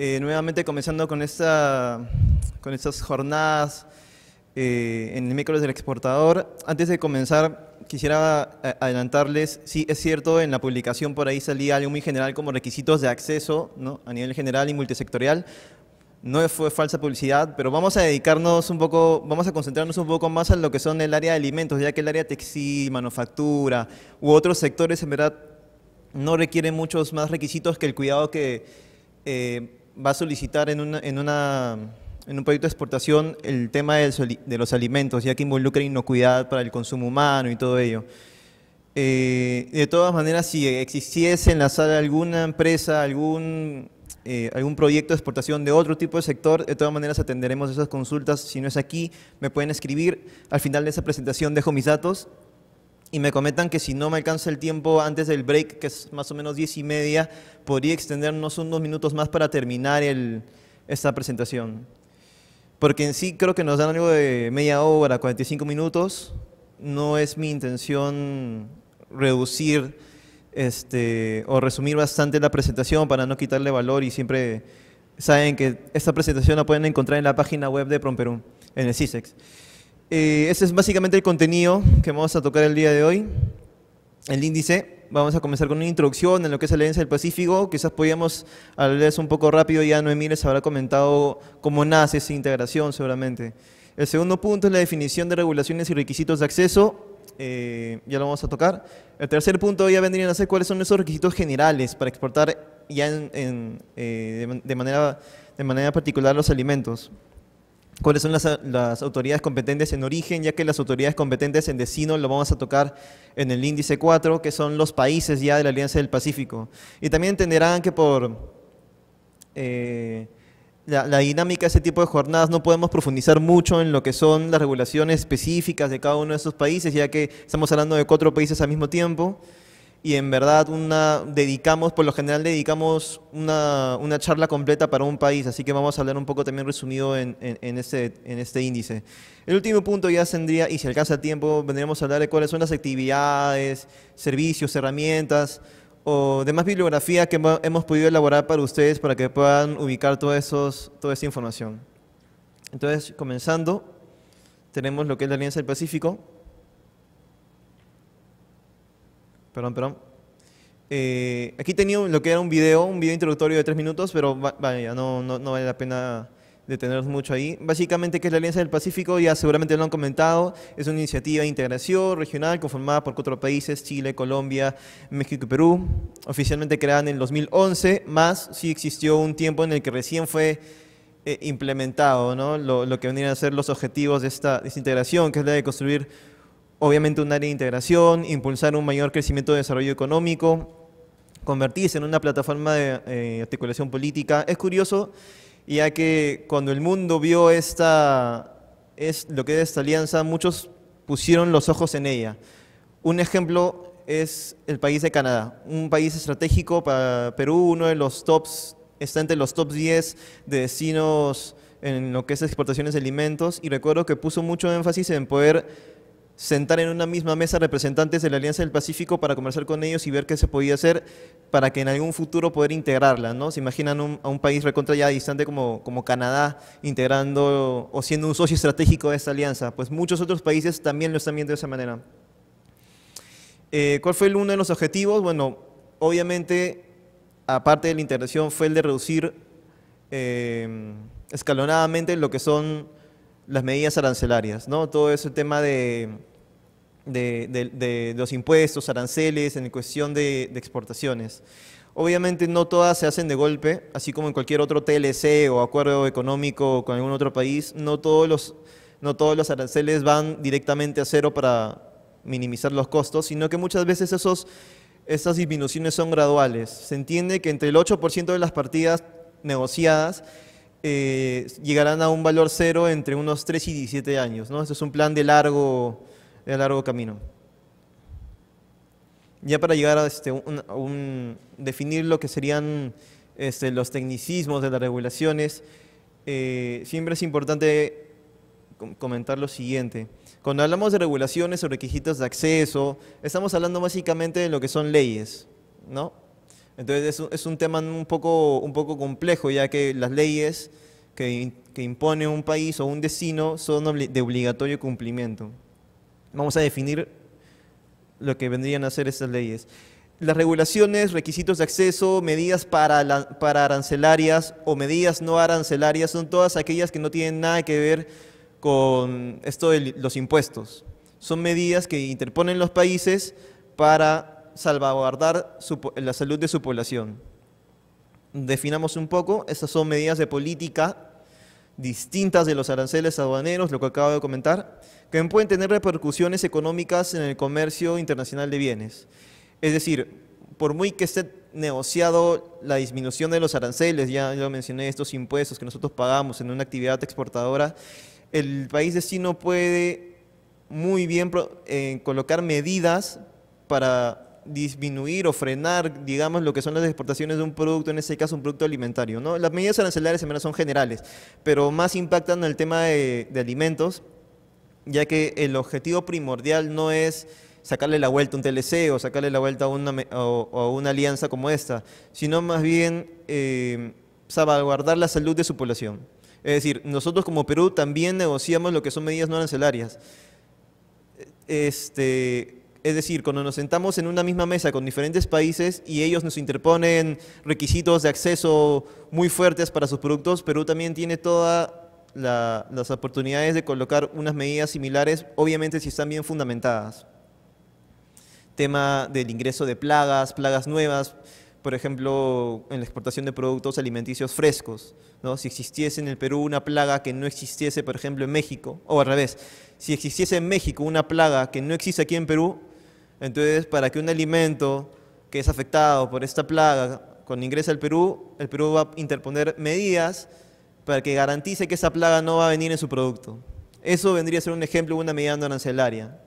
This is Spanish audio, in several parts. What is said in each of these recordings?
Eh, nuevamente comenzando con, esta, con estas jornadas eh, en el micro del exportador. Antes de comenzar, quisiera eh, adelantarles, sí, es cierto, en la publicación por ahí salía algo muy general como requisitos de acceso a nivel general y multisectorial. No fue falsa publicidad, pero vamos a dedicarnos un poco, vamos a concentrarnos un poco más en lo que son el área de alimentos, ya que el área textil, manufactura u otros sectores en verdad no requieren muchos más requisitos que el cuidado que va a solicitar en, en, un proyecto de exportación el tema de los alimentos, ya que involucra inocuidad para el consumo humano y todo ello. Eh, de todas maneras, si existiese en la sala alguna empresa, algún, eh, algún proyecto de exportación de otro tipo de sector, de todas maneras atenderemos esas consultas. Si no es aquí, me pueden escribir. Al final de esa presentación dejo mis datos y me comentan que si no me alcanza el tiempo antes del break, que es más o menos diez y media, podría extendernos unos minutos más para terminar esta presentación. Porque en sí creo que nos dan algo de media hora, 45 minutos. No es mi intención reducir este, o resumir bastante la presentación para no quitarle valor y siempre saben que esta presentación la pueden encontrar en la página web de Promperú, en el CISEX. Eh, ese es básicamente el contenido que vamos a tocar el día de hoy. El índice, vamos a comenzar con una introducción en lo que es la Alianza del Pacífico. Quizás podíamos hablarles un poco rápido, ya Noemí les habrá comentado cómo nace esa integración seguramente. El segundo punto es la definición de regulaciones y requisitos de acceso. Eh, ya lo vamos a tocar. El tercer punto ya vendrían a ser cuáles son esos requisitos generales para exportar ya eh, de, de manera particular los alimentos cuáles son las, autoridades competentes en origen, ya que las autoridades competentes en destino lo vamos a tocar en el índice 4, que son los países ya de la Alianza del Pacífico. Y también entenderán que por eh, la, dinámica de ese tipo de jornadas no podemos profundizar mucho en lo que son las regulaciones específicas de cada uno de esos países, ya que estamos hablando de cuatro países al mismo tiempo y en verdad una, dedicamos, por lo general dedicamos una, charla completa para un país, así que vamos a hablar un poco también resumido en, en, este, índice. El último punto ya tendría, y si alcanza tiempo, vendríamos a hablar de cuáles son las actividades, servicios, herramientas o demás bibliografía que hemos podido elaborar para ustedes para que puedan ubicar esos, toda esa información. Entonces, comenzando, tenemos lo que es la Alianza del Pacífico, Perdón, perdón. Eh, aquí tenía lo que era un video, un video introductorio de tres minutos, pero vaya, no, no, vale la pena detenernos mucho ahí. Básicamente, ¿qué es la Alianza del Pacífico? Ya seguramente lo han comentado, es una iniciativa de integración regional conformada por cuatro países, Chile, Colombia, México y Perú, oficialmente creada en el 2011, más sí existió un tiempo en el que recién fue eh, implementado ¿no? lo, que venían a ser los objetivos de esta, de esta integración, que es la de construir obviamente un área de integración, impulsar un mayor crecimiento de desarrollo económico, convertirse en una plataforma de eh, articulación política. Es curioso, ya que cuando el mundo vio esta, es, lo que es esta alianza, muchos pusieron los ojos en ella. Un ejemplo es el país de Canadá, un país estratégico para Perú, uno de los tops, está entre los top 10 de destinos en lo que es exportaciones de alimentos y recuerdo que puso mucho énfasis en poder sentar en una misma mesa representantes de la Alianza del Pacífico para conversar con ellos y ver qué se podía hacer para que en algún futuro poder integrarla, ¿no? Se imaginan un, a un país recontra ya distante como, como Canadá integrando o siendo un socio estratégico de esta alianza. Pues muchos otros países también lo están viendo de esa manera. Eh, ¿Cuál fue uno de los objetivos? Bueno, obviamente, aparte de la integración, fue el de reducir eh, escalonadamente lo que son las medidas arancelarias, ¿no? Todo ese tema de, de, de, los impuestos, aranceles, en cuestión de, exportaciones. Obviamente no todas se hacen de golpe, así como en cualquier otro TLC o acuerdo económico con algún otro país, no todos los, no todos los aranceles van directamente a cero para minimizar los costos, sino que muchas veces esos, esas disminuciones son graduales. Se entiende que entre el 8% de las partidas negociadas eh, llegarán a un valor cero entre unos 3 y 17 años. ¿no? Esto es un plan de largo, de largo camino. Ya para llegar a, este, un, definir lo que serían este, los tecnicismos de las regulaciones, eh, siempre es importante comentar lo siguiente. Cuando hablamos de regulaciones o requisitos de acceso, estamos hablando básicamente de lo que son leyes, ¿no? Entonces es un, es un tema un poco, un poco complejo, ya que las leyes que, que impone un país o un destino son de obligatorio cumplimiento. Vamos a definir lo que vendrían a ser esas leyes. Las regulaciones, requisitos de acceso, medidas para, la, para arancelarias o medidas no arancelarias son todas aquellas que no tienen nada que ver con esto de los impuestos. Son medidas que interponen los países para salvaguardar la salud de su población. Definamos un poco, estas son medidas de política distintas de los aranceles aduaneros, lo que acabo de comentar, que pueden tener repercusiones económicas en el comercio internacional de bienes. Es decir, por muy que esté negociado la disminución de los aranceles, ya lo mencioné, estos impuestos que nosotros pagamos en una actividad exportadora, el país destino puede muy bien eh, colocar medidas para disminuir o frenar, digamos, lo que son las exportaciones de un producto, en este caso un producto alimentario. ¿no? Las medidas arancelarias en verdad son generales, pero más impactan en el tema de, alimentos, ya que el objetivo primordial no es sacarle la vuelta a un TLC o sacarle la vuelta a una, alianza como esta, sino más bien eh, salvaguardar la salud de su población. Es decir, nosotros como Perú también negociamos lo que son medidas no arancelarias. Este, es decir, cuando nos sentamos en una misma mesa con diferentes países y ellos nos interponen requisitos de acceso muy fuertes para sus productos, Perú también tiene todas las oportunidades de colocar unas medidas similares, obviamente si están bien fundamentadas. Tema del ingreso de plagas, plagas nuevas, por ejemplo, en la exportación de productos alimenticios frescos. ¿no? Si existiese en el Perú una plaga que no existiese, por ejemplo, en México, o al revés, si existiese en México una plaga que no existe aquí en Perú, entonces, para que un alimento que es afectado por esta plaga, cuando ingresa al Perú, el Perú va a interponer medidas para que garantice que esa plaga no va a venir en su producto. Eso vendría a ser un ejemplo de una medida no arancelaria.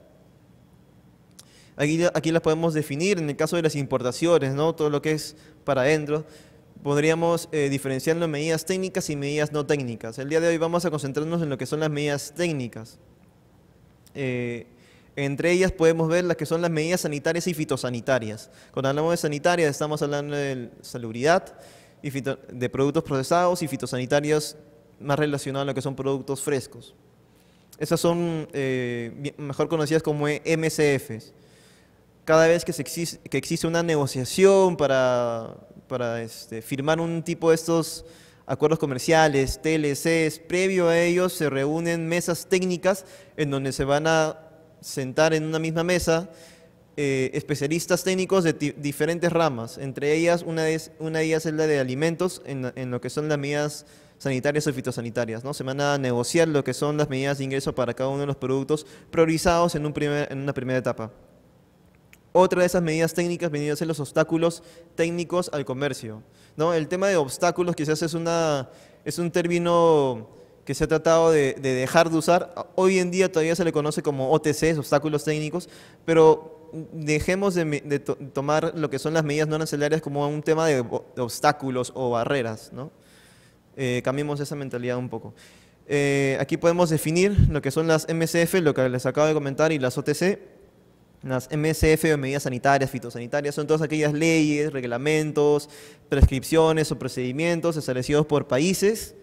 Aquí, las podemos definir en el caso de las importaciones, todo lo que es para adentro. Podríamos diferenciar eh, diferenciarlo medidas técnicas y medidas no técnicas. El día de hoy vamos a concentrarnos en lo que son las medidas técnicas. Eh, entre ellas podemos ver las que son las medidas sanitarias y fitosanitarias. Cuando hablamos de sanitarias estamos hablando de salubridad, y de productos procesados y fitosanitarias más relacionadas a lo que son productos frescos. Esas son eh, mejor conocidas como e MCFs. Cada vez que, se existe, que existe una negociación para, para este, firmar un tipo de estos acuerdos comerciales, TLCs, previo a ellos se reúnen mesas técnicas en donde se van a sentar en una misma mesa eh, especialistas técnicos de diferentes ramas. Entre ellas, una, una de ellas es la de alimentos, en, lo que son las medidas sanitarias o fitosanitarias. ¿no? Se van a negociar lo que son las medidas de ingreso para cada uno de los productos priorizados en, un primer, en una primera etapa. Otra de esas medidas técnicas venían a ser los obstáculos técnicos al comercio. ¿no? El tema de obstáculos quizás es, una, es un término que se ha tratado de, dejar de usar. Hoy en día todavía se le conoce como OTC, obstáculos técnicos, pero dejemos de, tomar lo que son las medidas no arancelarias como un tema de, obstáculos o barreras, ¿no? Eh, cambiemos esa mentalidad un poco. Eh, aquí podemos definir lo que son las MCF, lo que les acabo de comentar, y las OTC. Las MSF o medidas sanitarias, fitosanitarias, son todas aquellas leyes, reglamentos, prescripciones o procedimientos establecidos por países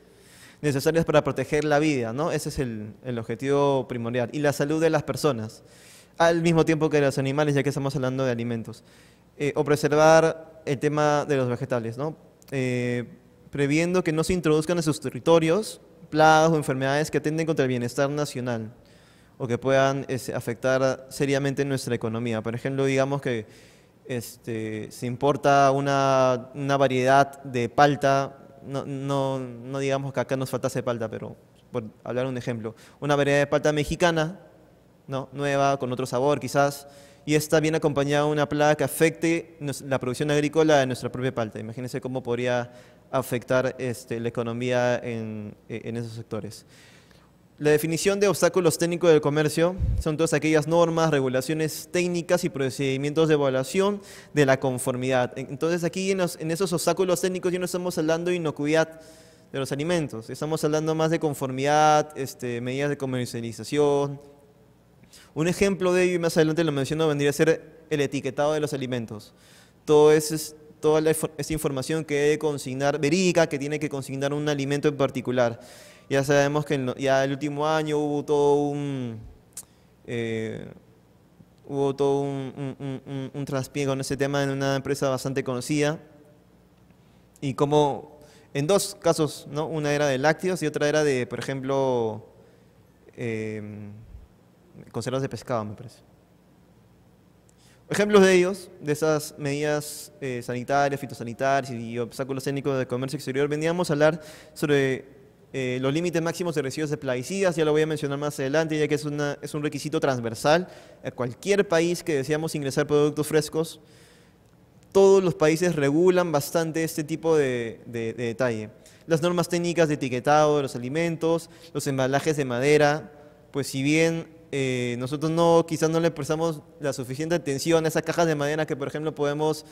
necesarias para proteger la vida, ¿no? Ese es el, el objetivo primordial. Y la salud de las personas, al mismo tiempo que de los animales, ya que estamos hablando de alimentos. Eh, o preservar el tema de los vegetales, ¿no? Eh, previendo que no se introduzcan en sus territorios plagas o enfermedades que atenden contra el bienestar nacional o que puedan este, afectar seriamente nuestra economía. Por ejemplo, digamos que este, se importa una, una variedad de palta no, no, digamos que acá nos faltase palta, pero por hablar un ejemplo, una variedad de palta mexicana, ¿no? nueva, con otro sabor quizás, y esta bien acompañada de una plaga que afecte la producción agrícola de nuestra propia palta. Imagínense cómo podría afectar este, la economía en e-, esos sectores. La definición de obstáculos técnicos del comercio son todas aquellas normas, regulaciones técnicas y procedimientos de evaluación de la conformidad. Entonces aquí en, esos obstáculos técnicos ya no estamos hablando de inocuidad de los alimentos, estamos hablando más de conformidad, este, medidas de comercialización. Un ejemplo de ello, y más adelante lo menciono, vendría a ser el etiquetado de los alimentos. Todo es, toda esa información que debe consignar, verídica, que tiene que consignar un alimento en particular ya sabemos que ya el último año hubo todo un... Eh, hubo todo un, un, traspié con ese tema en una empresa bastante conocida. Y como en dos casos, ¿no? una era de lácteos y otra era de, por ejemplo, em, conservas de pescado, me parece. Ejemplos de ellos, de esas medidas eh, sanitarias, fitosanitarias y obstáculos técnicos de comercio exterior, veníamos a hablar sobre eh, los límites máximos de residuos de plaguicidas, ya lo voy a mencionar más adelante, ya que es, una, es un requisito transversal a cualquier país que deseamos ingresar productos frescos. Todos los países regulan bastante este tipo de, detalle. Las normas técnicas de etiquetado de los alimentos, los embalajes de madera, pues si bien eh, nosotros no, quizás no le prestamos la suficiente atención a esas cajas de madera que, por ejemplo, podemos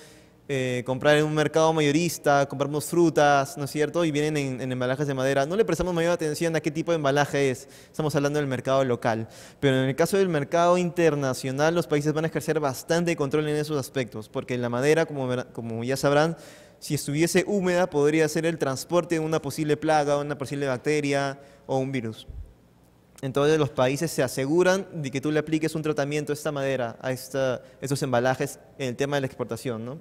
eh, comprar en un mercado mayorista, compramos frutas, ¿no es cierto? Y vienen en, embalajes de madera. No le prestamos mayor atención a qué tipo de embalaje es. Estamos hablando del mercado local. Pero en el caso del mercado internacional, los países van a ejercer bastante control en esos aspectos, porque la madera, como, como ya sabrán, si estuviese húmeda, podría ser el transporte de una posible plaga, una posible bacteria o un virus. Entonces los países se aseguran de que tú le apliques un tratamiento a esta madera, a, esta, a estos embalajes en el tema de la exportación, ¿no?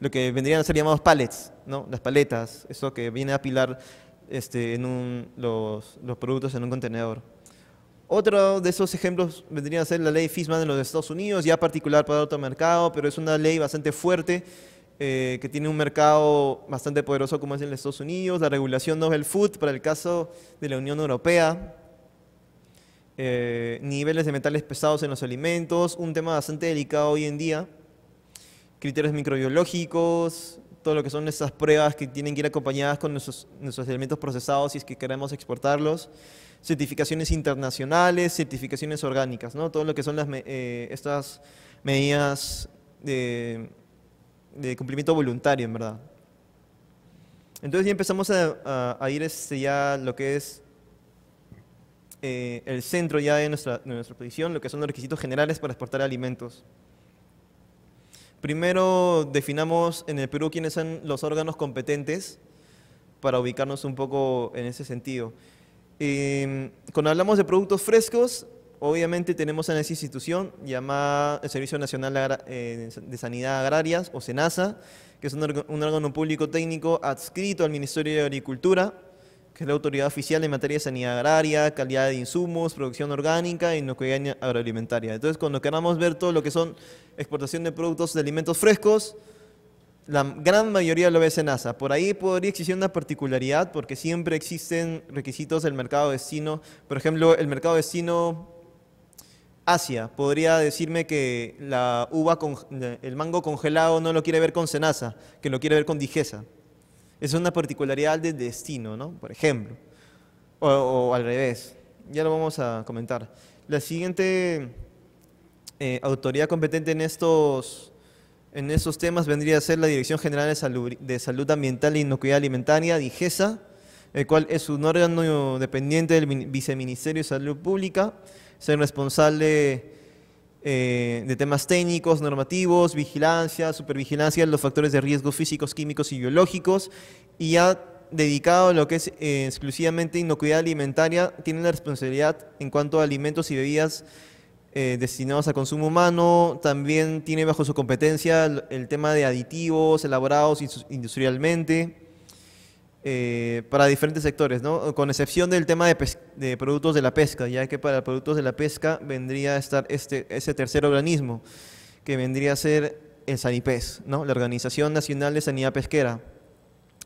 lo que vendrían a ser llamados pallets, ¿no? las paletas, eso que viene a apilar este, en los, productos en un contenedor. Otro de esos ejemplos vendría a ser la ley FISMA en los Estados Unidos, ya particular para otro mercado, pero es una ley bastante fuerte eh, que tiene un mercado bastante poderoso como es en los Estados Unidos, la regulación Novel Food para el caso de la Unión Europea, eh, niveles de metales pesados en los alimentos, un tema bastante delicado hoy en día, criterios microbiológicos, todo lo que son esas pruebas que tienen que ir acompañadas con nuestros, nuestros elementos procesados si es que queremos exportarlos, certificaciones internacionales, certificaciones orgánicas, todo lo que son las, eh, estas medidas de, cumplimiento voluntario, en verdad. Entonces ya empezamos a, ir este ya lo que es eh, el centro ya de nuestra, de nuestra lo que son los requisitos generales para exportar alimentos. Primero definamos en el Perú quiénes son los órganos competentes para ubicarnos un poco en ese sentido. Em, cuando hablamos de productos frescos, obviamente tenemos en esa institución llamada el Servicio Nacional de eh, Sanidad Agrarias, o SENASA, que es un órgano público técnico adscrito al Ministerio de Agricultura, que es la autoridad oficial en materia de sanidad agraria, calidad de insumos, producción orgánica y inocuidad agroalimentaria. Entonces, cuando queramos ver todo lo que son exportación de productos de alimentos frescos, la gran mayoría lo ve Senasa. Por ahí podría existir una particularidad porque siempre existen requisitos del mercado destino. Por ejemplo, el mercado vecino Asia podría decirme que la uva con, el mango congelado no lo quiere ver con Senasa, que lo quiere ver con Digesa. Es una particularidad del destino, ¿no? Por ejemplo. O, al revés. Ya lo vamos a comentar. La siguiente eh, autoridad competente en estos, en temas vendría a ser la Dirección General de Salud, de Salud Ambiental e Inocuidad Alimentaria, DIGESA, el cual es un órgano dependiente del Viceministerio de Salud Pública. Es el responsable eh, de temas técnicos, normativos, vigilancia, supervigilancia, los factores de riesgo físicos, químicos y biológicos, y ha dedicado lo que es eh, exclusivamente inocuidad alimentaria, tiene la responsabilidad en cuanto a alimentos y bebidas eh, destinados a consumo humano, también tiene bajo su competencia el tema de aditivos elaborados industrialmente, eh, para diferentes sectores, ¿no? con excepción del tema de, productos de la pesca, ya que para productos de la pesca vendría a estar este, ese tercer organismo, que vendría a ser el SANIPES, ¿no? la Organización Nacional de Sanidad Pesquera.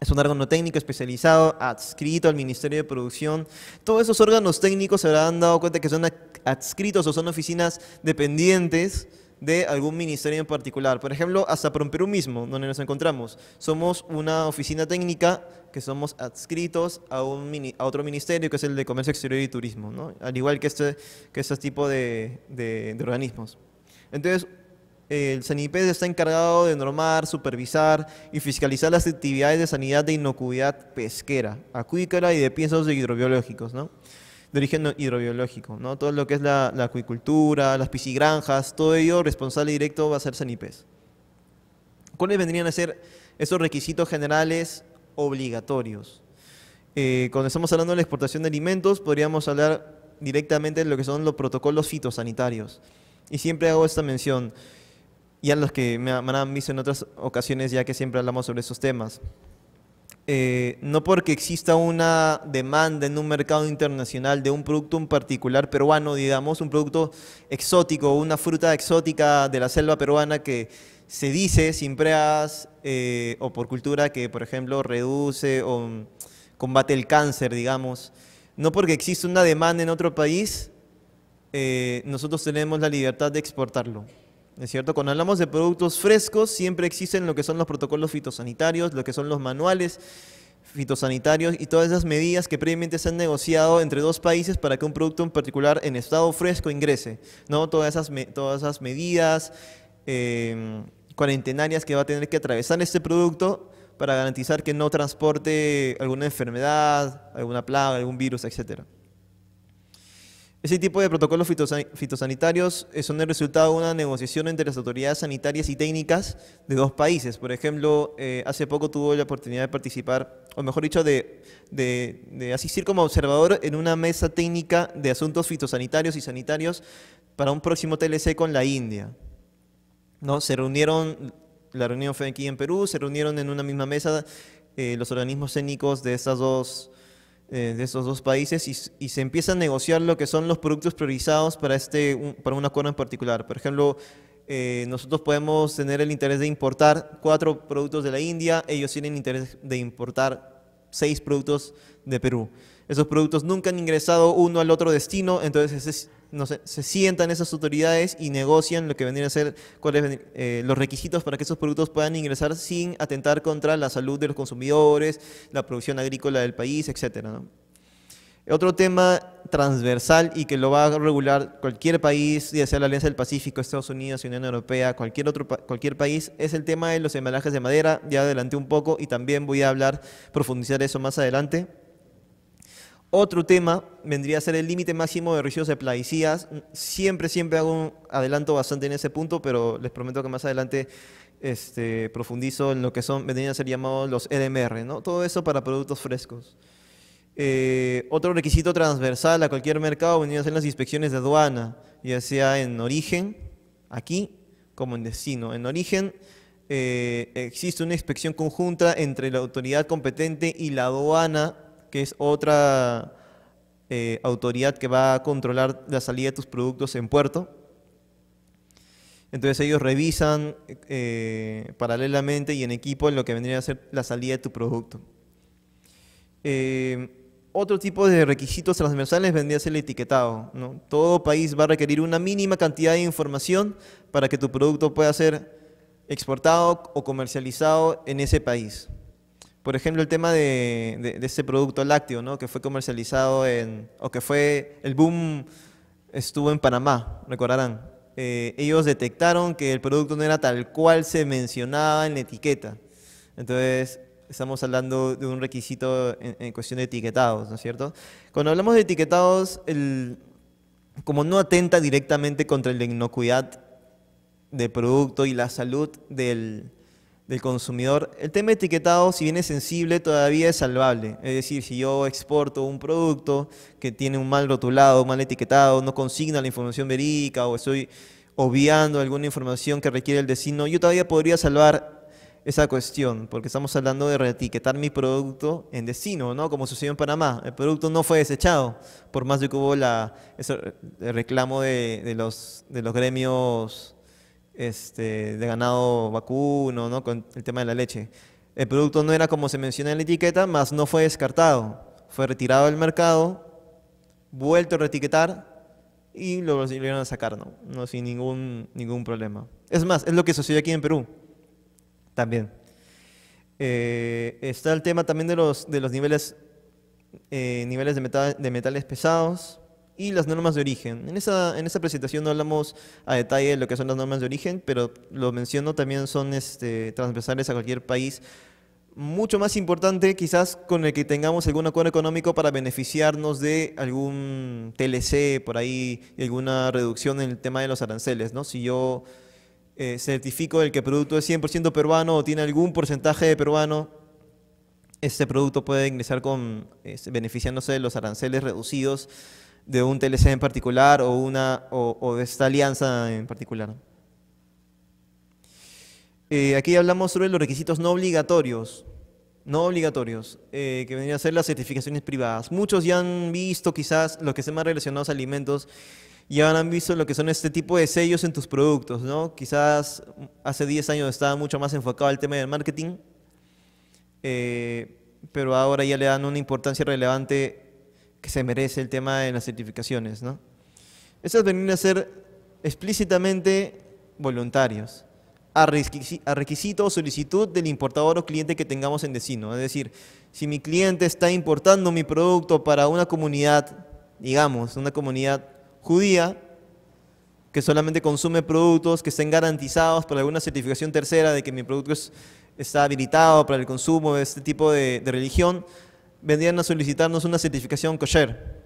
Es un órgano técnico especializado, adscrito al Ministerio de Producción. Todos esos órganos técnicos se habrán dado cuenta que son adscritos o son oficinas dependientes de algún ministerio en particular. Por ejemplo, hasta Perú mismo, donde nos encontramos. Somos una oficina técnica que somos adscritos a, un mini, a otro ministerio que es el de Comercio Exterior y Turismo, ¿no? al igual que este, que este tipo de, de, organismos. Entonces, el CENIPES está encargado de normar, supervisar y fiscalizar las actividades de sanidad de inocuidad pesquera, acuícola y de piensos hidrobiológicos, ¿no? de origen hidrobiológico, ¿no? todo lo que es la, acuicultura, las piscigranjas, todo ello responsable directo va a ser CENIPES. ¿Cuáles vendrían a ser esos requisitos generales obligatorios. Eh, cuando estamos hablando de la exportación de alimentos, podríamos hablar directamente de lo que son los protocolos fitosanitarios. Y siempre hago esta mención, y a los que me han visto en otras ocasiones, ya que siempre hablamos sobre esos temas. Eh, no porque exista una demanda en un mercado internacional de un producto en particular peruano, digamos, un producto exótico, una fruta exótica de la selva peruana que se dice sin preas eh, o por cultura que, por ejemplo, reduce o combate el cáncer, digamos. No porque existe una demanda en otro país, eh, nosotros tenemos la libertad de exportarlo. ¿Es cierto? Cuando hablamos de productos frescos, siempre existen lo que son los protocolos fitosanitarios, lo que son los manuales fitosanitarios y todas esas medidas que previamente se han negociado entre dos países para que un producto en particular en estado fresco ingrese. ¿no? Todas, esas, todas esas medidas, eh, cuarentenarias que va a tener que atravesar este producto para garantizar que no transporte alguna enfermedad, alguna plaga, algún virus, etc. Ese tipo de protocolos fitosanitarios eh, son el resultado de una negociación entre las autoridades sanitarias y técnicas de dos países. Por ejemplo, eh, hace poco tuve la oportunidad de participar, o mejor dicho, de, de asistir como observador en una mesa técnica de asuntos fitosanitarios y sanitarios para un próximo TLC con la India. ¿no? Se reunieron, la reunión fue aquí en Perú, se reunieron en una misma mesa eh, los organismos étnicos de, esas dos, eh, de estos dos países y, se empieza a negociar lo que son los productos priorizados para, este, un, para un acuerdo en particular. Por ejemplo, eh, nosotros podemos tener el interés de importar cuatro productos de la India, ellos tienen interés de importar seis productos de Perú. Esos productos nunca han ingresado uno al otro destino, entonces es no se sientan esas autoridades y negocian lo que vendrían a ser cuáles eh, los requisitos para que esos productos puedan ingresar sin atentar contra la salud de los consumidores, la producción agrícola del país, etc. Otro tema transversal y que lo va a regular cualquier país, ya sea la Alianza del Pacífico, Estados Unidos, Unión Europea, cualquier otro cualquier país, es el tema de los embalajes de madera. Ya adelanté un poco y también voy a hablar, profundizar eso más adelante. Otro tema vendría a ser el límite máximo de residuos de plaguicidas. Siempre, siempre hago un adelanto bastante en ese punto, pero les prometo que más adelante este, profundizo en lo que son, vendrían a ser llamados los E.M.R. ¿no? Todo eso para productos frescos. Eh, otro requisito transversal a cualquier mercado vendrían a ser las inspecciones de aduana, ya sea en origen, aquí, como en destino. En origen eh, existe una inspección conjunta entre la autoridad competente y la aduana que es otra eh, autoridad que va a controlar la salida de tus productos en puerto. Entonces ellos revisan eh, paralelamente y en equipo lo que vendría a ser la salida de tu producto. Eh, otro tipo de requisitos transversales vendría a ser el etiquetado. Todo país va a requerir una mínima cantidad de información para que tu producto pueda ser exportado o comercializado en ese país por ejemplo, el tema de, ese producto lácteo, ¿no? Que fue comercializado en, o que fue, el boom estuvo en Panamá, recordarán. Eh, ellos detectaron que el producto no era tal cual se mencionaba en la etiqueta. Entonces, estamos hablando de un requisito en, cuestión de etiquetados, ¿no es cierto? Cuando hablamos de etiquetados, como no atenta directamente contra la inocuidad del producto y la salud del, consumidor, el tema etiquetado, si bien es sensible, todavía es salvable. Es decir, si yo exporto un producto que tiene un mal rotulado, mal etiquetado, no consigna la información verídica o estoy obviando alguna información que requiere el destino, yo todavía podría salvar esa cuestión, porque estamos hablando de reetiquetar mi producto en destino, ¿no? Como sucedió en Panamá. El producto no fue desechado, por más de que hubo la, reclamo de, los, de los gremios este, de ganado vacuno, ¿no? con el tema de la leche. El producto no era como se menciona en la etiqueta, más no fue descartado. Fue retirado del mercado, vuelto a reetiquetar y lo volvieron a sacar, ¿no? no sin ningún, ningún problema. Es más, es lo que sucedió aquí en Perú también. Eh, está el tema también de los, de los niveles, eh, niveles de, de metales pesados y las normas de origen. En esa, en esa presentación no hablamos a detalle de lo que son las normas de origen, pero lo menciono también son este, transversales a cualquier país mucho más importante quizás con el que tengamos algún acuerdo económico para beneficiarnos de algún TLC por ahí, alguna reducción en el tema de los aranceles, ¿no? Si yo eh, certifico el que el producto es 100% peruano o tiene algún porcentaje de peruano, este producto puede ingresar con este, beneficiándose de los aranceles reducidos de un TLC en particular o, una, o, de esta alianza en particular. Eh, aquí hablamos sobre los requisitos no obligatorios, no obligatorios, eh, que vendrían a ser las certificaciones privadas. Muchos ya han visto quizás lo que se más relacionados a alimentos, ya han visto lo que son este tipo de sellos en tus productos, ¿no? Quizás hace 10 años estaba mucho más enfocado al tema del marketing, eh, pero ahora ya le dan una importancia relevante que se merece el tema de las certificaciones. ¿no? Esas venían a ser explícitamente voluntarios, a, requisito o solicitud del importador o cliente que tengamos en destino. Es decir, si mi cliente está importando mi producto para una comunidad, digamos, una comunidad judía, que solamente consume productos que estén garantizados por alguna certificación tercera de que mi producto está habilitado para el consumo de este tipo de, de religión, vendrían a solicitarnos una certificación kosher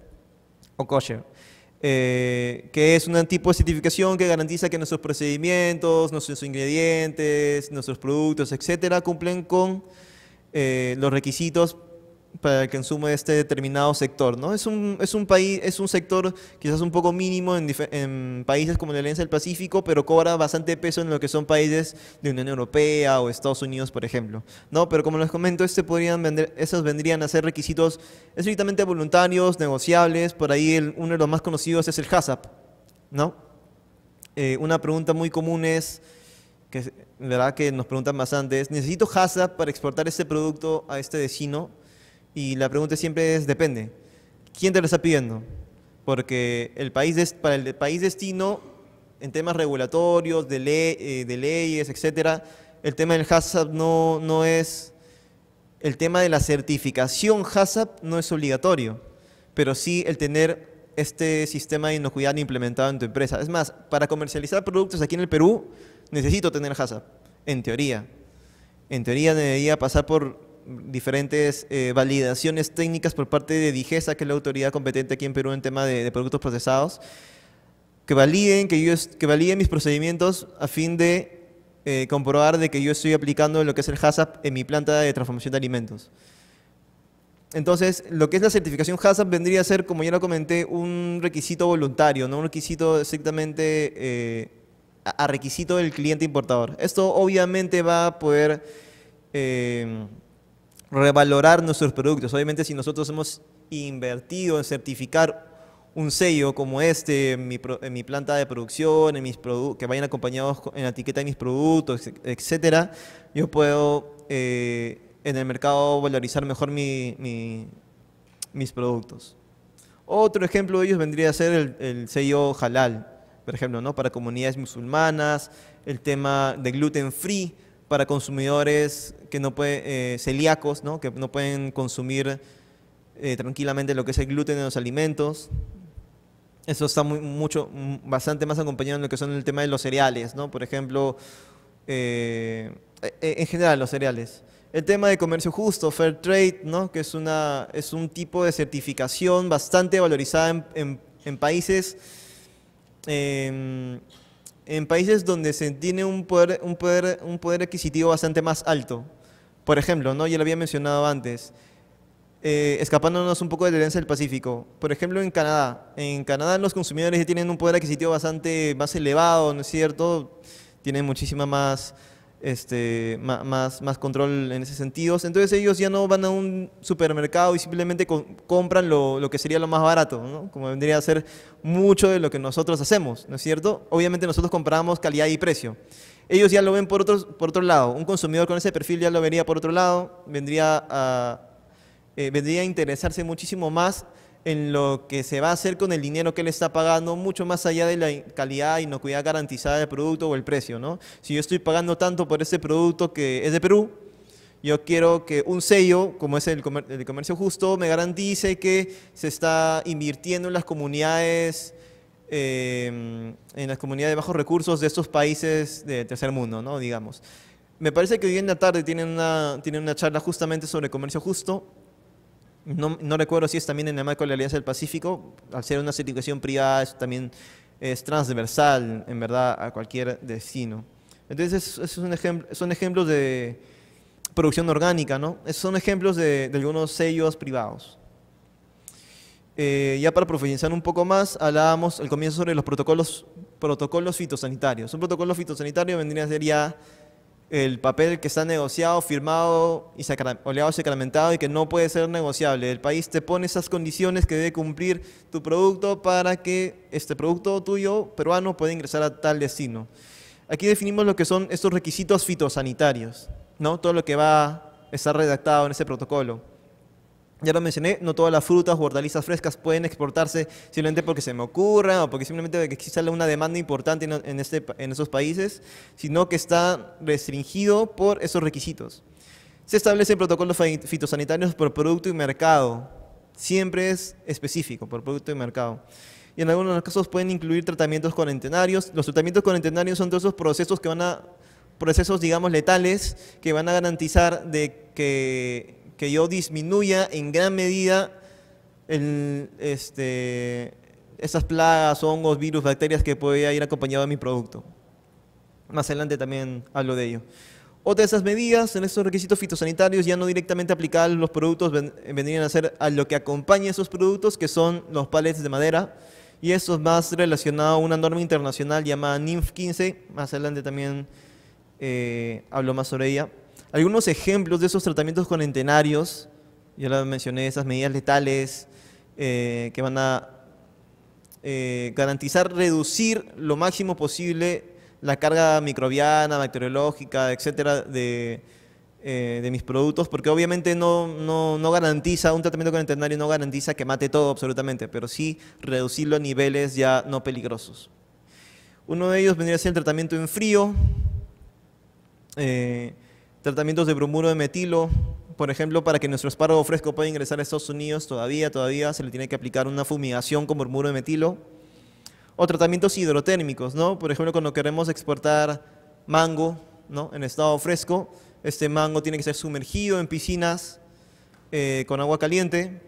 o kosher. Eh, que es un tipo de certificación que garantiza que nuestros procedimientos, nuestros ingredientes, nuestros productos, etcétera, cumplen con eh, los requisitos para el consumo de este determinado sector, ¿no? Es un, es un país, es un sector quizás un poco mínimo en, países como la Alianza del Pacífico, pero cobra bastante peso en lo que son países de Unión Europea o Estados Unidos, por ejemplo, ¿no? Pero como les comento, este podrían vender, esos vendrían a ser requisitos estrictamente voluntarios, negociables, por ahí el, uno de los más conocidos es el Hasap, ¿no? Eh, una pregunta muy común es, que verdad que nos preguntan bastante, es, ¿necesito Hasap para exportar este producto a este vecino? Y la pregunta siempre es, depende. ¿Quién te lo está pidiendo? Porque el país para el país destino, en temas regulatorios, de, eh, de leyes, etcétera, el tema del HACCP no, no es... El tema de la certificación HACCP no es obligatorio, pero sí el tener este sistema de inocuidad implementado en tu empresa. Es más, para comercializar productos aquí en el Perú, necesito tener HACCP, en teoría. En teoría debería pasar por diferentes eh, validaciones técnicas por parte de DIGESA, que es la autoridad competente aquí en Perú en tema de, productos procesados, que validen, que, yo, que validen mis procedimientos a fin de eh, comprobar de que yo estoy aplicando lo que es el HACCP en mi planta de transformación de alimentos. Entonces, lo que es la certificación HACCP vendría a ser, como ya lo comenté, un requisito voluntario, no un requisito exactamente eh, a requisito del cliente importador. Esto obviamente va a poder revalorar nuestros productos. Obviamente si nosotros hemos invertido en certificar un sello como este en mi, planta de producción, en mis que vayan acompañados en la etiqueta de mis productos, etcétera, yo puedo eh, en el mercado valorizar mejor mis productos. Otro ejemplo de ellos vendría a ser el, sello halal, por ejemplo, ¿no? para comunidades musulmanas, el tema de gluten free para consumidores que no eh, celíacos, que no pueden consumir eh, tranquilamente lo que es el gluten en los alimentos. Eso está mucho, mm, bastante más acompañado en lo que son el tema de los cereales, ¿no? Por ejemplo, eh, e, e, en general los cereales. El tema de comercio justo, Fair Trade, ¿no? que es, una, es un tipo de certificación bastante valorizada en, en, en países em, en países donde se tiene un poder, un poder, un poder adquisitivo bastante más alto. Por ejemplo, ¿no? ya lo había mencionado antes, eh, escapándonos un poco de la herencia del Pacífico. Por ejemplo, en Canadá. En Canadá los consumidores tienen un poder adquisitivo bastante más elevado, ¿no es cierto? Tienen muchísima más este, más, más control en ese sentido. Entonces ellos ya no van a un supermercado y simplemente compran lo, que sería lo más barato, ¿no? como vendría a ser mucho de lo que nosotros hacemos, ¿no es cierto? Obviamente nosotros compramos calidad y precio. Ellos ya lo ven por otro, por otro lado. Un consumidor con ese perfil ya lo vería por otro lado, vendría a, eh, vendría a interesarse muchísimo más en lo que se va a hacer con el dinero que él está pagando, mucho más allá de la calidad, y inocuidad garantizada del producto o el precio, ¿no? Si yo estoy pagando tanto por ese producto que es de Perú, yo quiero que un sello, como es el, de comercio justo, me garantice que se está invirtiendo en las comunidades eh, en las comunidades de bajos recursos de estos países de tercer mundo, ¿no? digamos. Me parece que hoy en la tarde tienen una, tienen una charla justamente sobre comercio justo no, recuerdo si es también en el marco de la Alianza del Pacífico, al ser una certificación privada, también es transversal, en verdad, a cualquier destino. Entonces, es, un ejemplo, son ejemplos de producción orgánica, ¿no? Esos son ejemplos de, algunos sellos privados. Eh, ya para profundizar un poco más, hablábamos al comienzo sobre los protocolos, protocolos fitosanitarios. Un protocolo fitosanitario vendría a ser ya el papel que está negociado, firmado y oleado sacramentado y que no puede ser negociable. El país te pone esas condiciones que debe cumplir tu producto para que este producto tuyo peruano pueda ingresar a tal destino. Aquí definimos lo que son estos requisitos fitosanitarios, ¿no? Todo lo que va a estar redactado en ese protocolo. Ya lo mencioné, no todas las frutas o hortalizas frescas pueden exportarse simplemente porque se me ocurra o porque simplemente exista una demanda importante en, este, en esos países, sino que está restringido por esos requisitos. Se establecen protocolos fitosanitarios por producto y mercado. Siempre es específico, por producto y mercado. Y en algunos casos pueden incluir tratamientos cuarentenarios. Los tratamientos cuarentenarios son todos esos procesos que van a, procesos digamos letales, que van a garantizar de que que yo disminuya en gran medida este, esas plagas, hongos, virus, bacterias que podía ir acompañado de mi producto. Más adelante también hablo de ello. Otra de esas medidas en estos requisitos fitosanitarios ya no directamente aplicar los productos, vendrían a ser a lo que acompaña esos productos, que son los palets de madera, y eso es más relacionado a una norma internacional llamada NIMF 15, más adelante también eh, hablo más sobre ella algunos ejemplos de esos tratamientos con entenarios ya lo mencioné, esas medidas letales eh, que van a eh, garantizar reducir lo máximo posible la carga microbiana, bacteriológica, etcétera, de, eh, mis productos, porque obviamente no, garantiza, un tratamiento con entenario no garantiza que mate todo absolutamente, pero sí reducirlo a niveles ya no peligrosos. Uno de ellos vendría a ser el tratamiento en frío, tratamientos de bromuro de metilo, por ejemplo, para que nuestro espárrago fresco pueda ingresar a Estados Unidos, todavía, todavía se le tiene que aplicar una fumigación con bromuro de metilo. O tratamientos hidrotérmicos, ¿no? Por ejemplo, cuando queremos exportar mango, ¿no? En estado fresco, este mango tiene que ser sumergido en piscinas eh, con agua caliente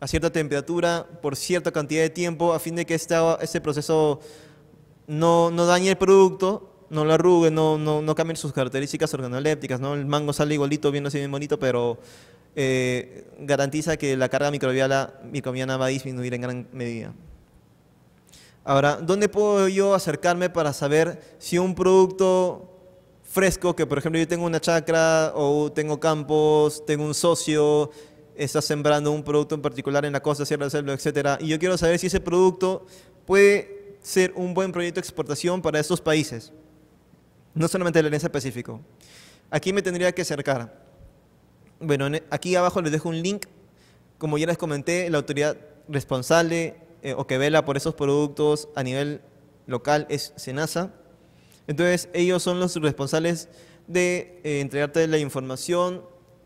a cierta temperatura por cierta cantidad de tiempo a fin de que este, este proceso no, no dañe el producto no lo arruguen, no, no, no cambien sus características organolépticas, ¿no? El mango sale igualito, bien así bien bonito, pero eh, garantiza que la carga microbiana, microbiana va a disminuir en gran medida. Ahora, ¿dónde puedo yo acercarme para saber si un producto fresco, que por ejemplo yo tengo una chacra o tengo campos, tengo un socio, está sembrando un producto en particular en la costa, Sierra del Selva, etcétera, y yo quiero saber si ese producto puede ser un buen proyecto de exportación para estos países? no solamente el herencia específico. Aquí me tendría que acercar. Bueno, e, aquí abajo les dejo un link. Como ya les comenté, la autoridad responsable eh, o que vela por esos productos a nivel local es SENASA. Entonces, ellos son los responsables de eh, entregarte la información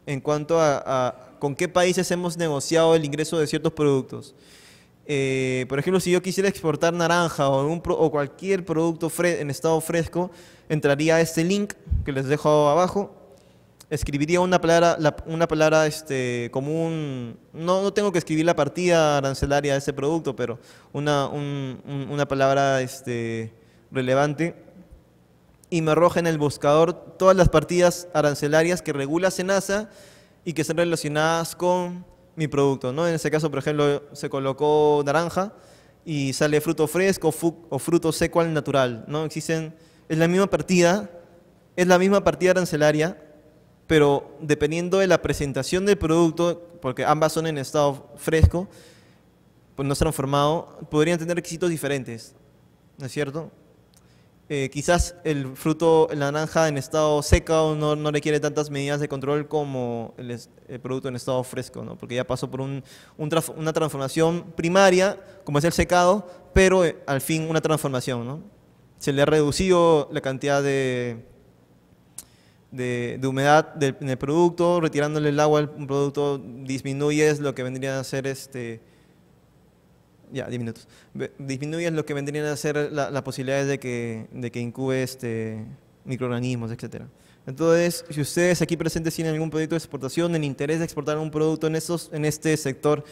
en cuanto a con qué países hemos negociado el ingreso de ciertos productos. Eh, por ejemplo, si yo quisiera exportar naranja o, o cualquier producto en estado fresco, entraría a este link que les dejo abajo, escribiría una palabra, una palabra este, común, no, no tengo que escribir la partida arancelaria de ese producto, pero una, una palabra este, relevante y me arroja en el buscador todas las partidas arancelarias que regula SENASA y que están relacionadas con mi producto. ¿no? En ese caso, por ejemplo, se colocó naranja y sale fruto fresco o fruto seco al natural. ¿no? Existen, es la misma partida, es la misma partida arancelaria, pero dependiendo de la presentación del producto, porque ambas son en estado fresco, pues no se han formado, podrían tener requisitos diferentes, ¿no es cierto? Eh, quizás el fruto, la naranja en estado seco no, no requiere tantas medidas de control como el, producto en estado fresco, ¿no? porque ya pasó por un, una transformación primaria, como es el secado, pero eh, al fin una transformación. ¿no? Se le ha reducido la cantidad de, de, humedad del, en el producto, retirándole el agua al producto disminuye lo que vendría a ser este, ya, 10 minutos. Disminuye lo que vendrían a ser las la posibilidades de que, de que incube este, microorganismos, etc. Entonces, si ustedes aquí presentes tienen algún proyecto de exportación, en interés de exportar un producto en, estos, en este sector,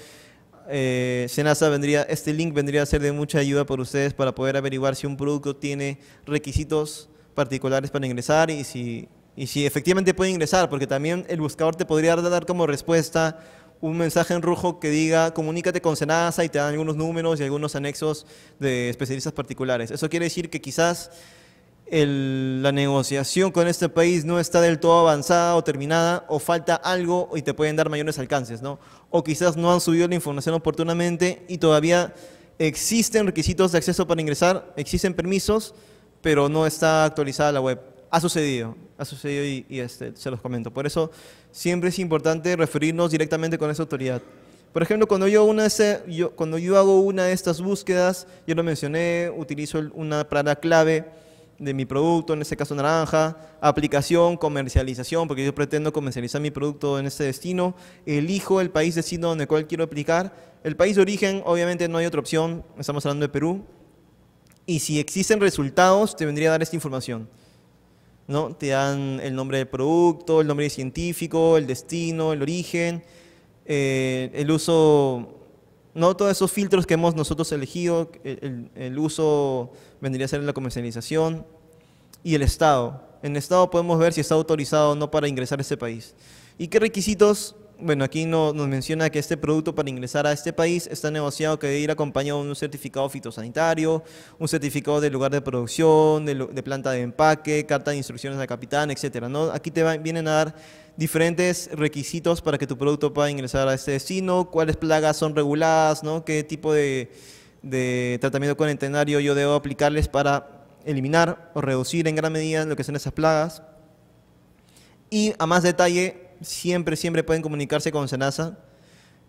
eh, Senasa vendría, este link vendría a ser de mucha ayuda por ustedes para poder averiguar si un producto tiene requisitos particulares para ingresar y si, y si efectivamente puede ingresar, porque también el buscador te podría dar como respuesta un mensaje en rojo que diga comunícate con Senasa y te dan algunos números y algunos anexos de especialistas particulares. Eso quiere decir que quizás la negociación con este país no está del todo avanzada o terminada o falta algo y te pueden dar mayores alcances, ¿no? O quizás no han subido la información oportunamente y todavía existen requisitos de acceso para ingresar, existen permisos, pero no está actualizada la web. Ha sucedido, ha sucedido y, este, se los comento. Por eso siempre es importante referirnos directamente con esa autoridad. Por ejemplo, cuando yo, una cuando yo hago una de estas búsquedas, yo lo mencioné, utilizo una palabra clave de mi producto, en este caso naranja, aplicación, comercialización, porque yo pretendo comercializar mi producto en este destino, elijo el país destino donde cual quiero aplicar, el país de origen, obviamente no hay otra opción, estamos hablando de Perú, y si existen resultados, te vendría a dar esta información. ¿no? Te dan el nombre del producto, el nombre científico, el destino, el origen, eh, el uso, ¿no? Todos esos filtros que hemos nosotros elegido, el, el, uso vendría a ser la comercialización y el Estado. En el Estado podemos ver si está autorizado o no para ingresar a ese país. ¿Y qué requisitos bueno, aquí nos menciona que este producto para ingresar a este país está negociado que debe ir acompañado de un certificado fitosanitario, un certificado de lugar de producción, de, planta de empaque, carta de instrucciones al capitán, etc. ¿no? Aquí te vienen a dar diferentes requisitos para que tu producto pueda ingresar a este destino, cuáles plagas son reguladas, ¿no? qué tipo de, de tratamiento cuarentenario yo debo aplicarles para eliminar o reducir en gran medida lo que son esas plagas. Y a más detalle, siempre, siempre pueden comunicarse con Senasa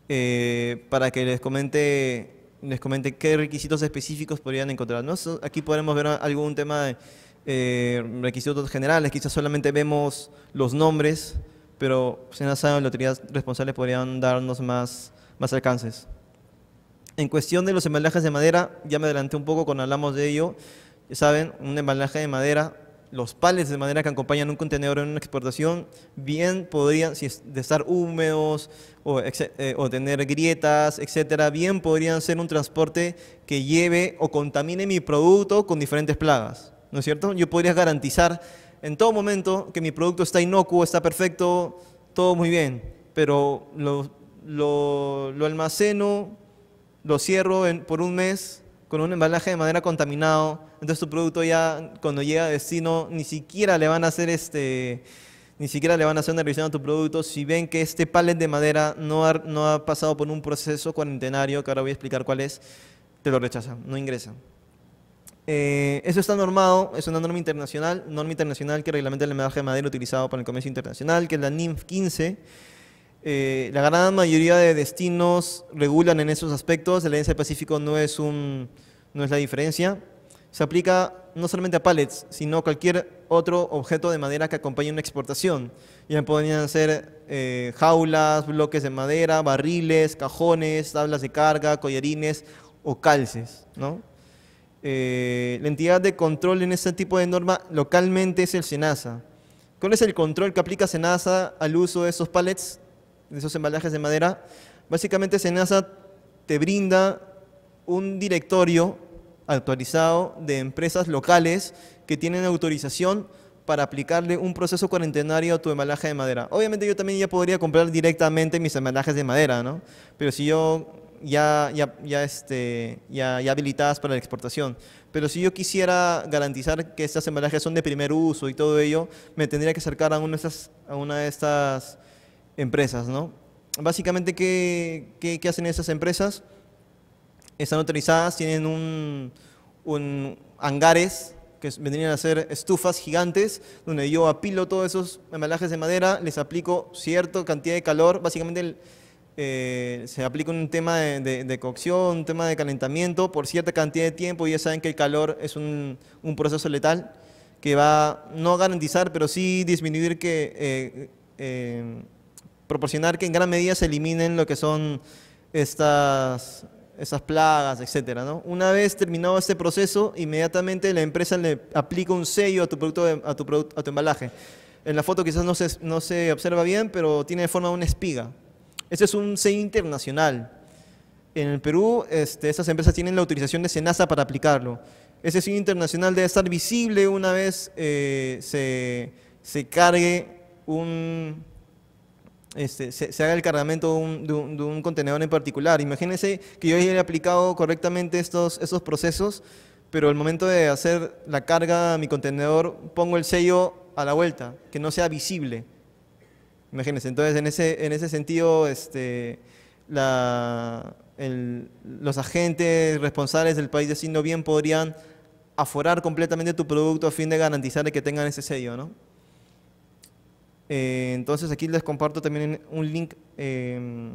eh, para que les comente les comente qué requisitos específicos podrían encontrar. Aquí podremos ver algún tema de eh, requisitos generales, quizás solamente vemos los nombres, pero Senasa o autoridades responsables podrían darnos más, más alcances. En cuestión de los embalajes de madera, ya me adelanté un poco cuando hablamos de ello. Ya saben, un embalaje de madera los pales de manera que acompañan un contenedor en una exportación bien podrían, si es de estar húmedos eh, o, tener grietas, etcétera, bien podrían ser un transporte que lleve o contamine mi producto con diferentes plagas, ¿no es cierto? Yo podría garantizar en todo momento que mi producto está inocuo, está perfecto, todo muy bien, pero lo, almaceno, lo cierro por un mes con un embalaje de madera contaminado, entonces tu producto ya cuando llega a destino ni siquiera le van a hacer este ni siquiera le van a hacer una revisión a tu producto si ven que este palet de madera no ha, pasado por un proceso cuarentenario, que ahora voy a explicar cuál es, te lo rechazan, no ingresan. Eh, eso está normado, es una norma internacional, norma internacional que reglamenta el embalaje de madera utilizado para el comercio internacional, que es la NIMF 15. Eh, la gran mayoría de destinos regulan en esos aspectos, la del Pacífico no es un no es la diferencia. Se aplica no solamente a pallets, sino a cualquier otro objeto de madera que acompañe una exportación. Ya podrían ser eh, jaulas, bloques de madera, barriles, cajones, tablas de carga, collarines o calces. Eh, la entidad de control en este tipo de norma localmente es el SENASA. ¿Cuál es el control que aplica SENASA al uso de esos pallets, de esos embalajes de madera? Básicamente SENASA te brinda un directorio actualizado de empresas locales que tienen autorización para aplicarle un proceso cuarentenario a tu embalaje de madera. Obviamente yo también ya podría comprar directamente mis embalajes de madera, ¿no? Pero si yo ya, ya, ya, este, ya, ya habilitadas para la exportación. Pero si yo quisiera garantizar que estas embalajes son de primer uso y todo ello, me tendría que acercar a una de estas, a una de estas empresas, ¿no? Básicamente, ¿qué, qué, hacen esas empresas? están utilizadas, tienen un, hangares que vendrían a ser estufas gigantes, donde yo apilo todos esos embalajes de madera, les aplico cierta cantidad de calor, básicamente eh, se aplica un tema de, cocción, un tema de calentamiento por cierta cantidad de tiempo ya saben que el calor es un, proceso letal que va no garantizar, pero sí disminuir que, eh, eh, proporcionar que en gran medida se eliminen lo que son estas esas plagas, etcétera. Una vez terminado este proceso, inmediatamente la empresa le aplica un sello a tu, producto a, tu a tu embalaje. En la foto quizás no se, no se observa bien, pero tiene forma de una espiga. Ese es un sello internacional. En el Perú, este, estas empresas tienen la autorización de SENASA para aplicarlo. Ese sello internacional debe estar visible una vez eh, se cargue un este, se, haga el cargamento de un, contenedor en particular. Imagínense que yo he aplicado correctamente estos, procesos, pero al momento de hacer la carga a mi contenedor, pongo el sello a la vuelta, que no sea visible. Imagínense, entonces en ese, sentido, este, los agentes responsables del país de bien podrían aforar completamente tu producto a fin de garantizar que tengan ese sello, ¿no? Eh, entonces aquí les comparto también un link eh,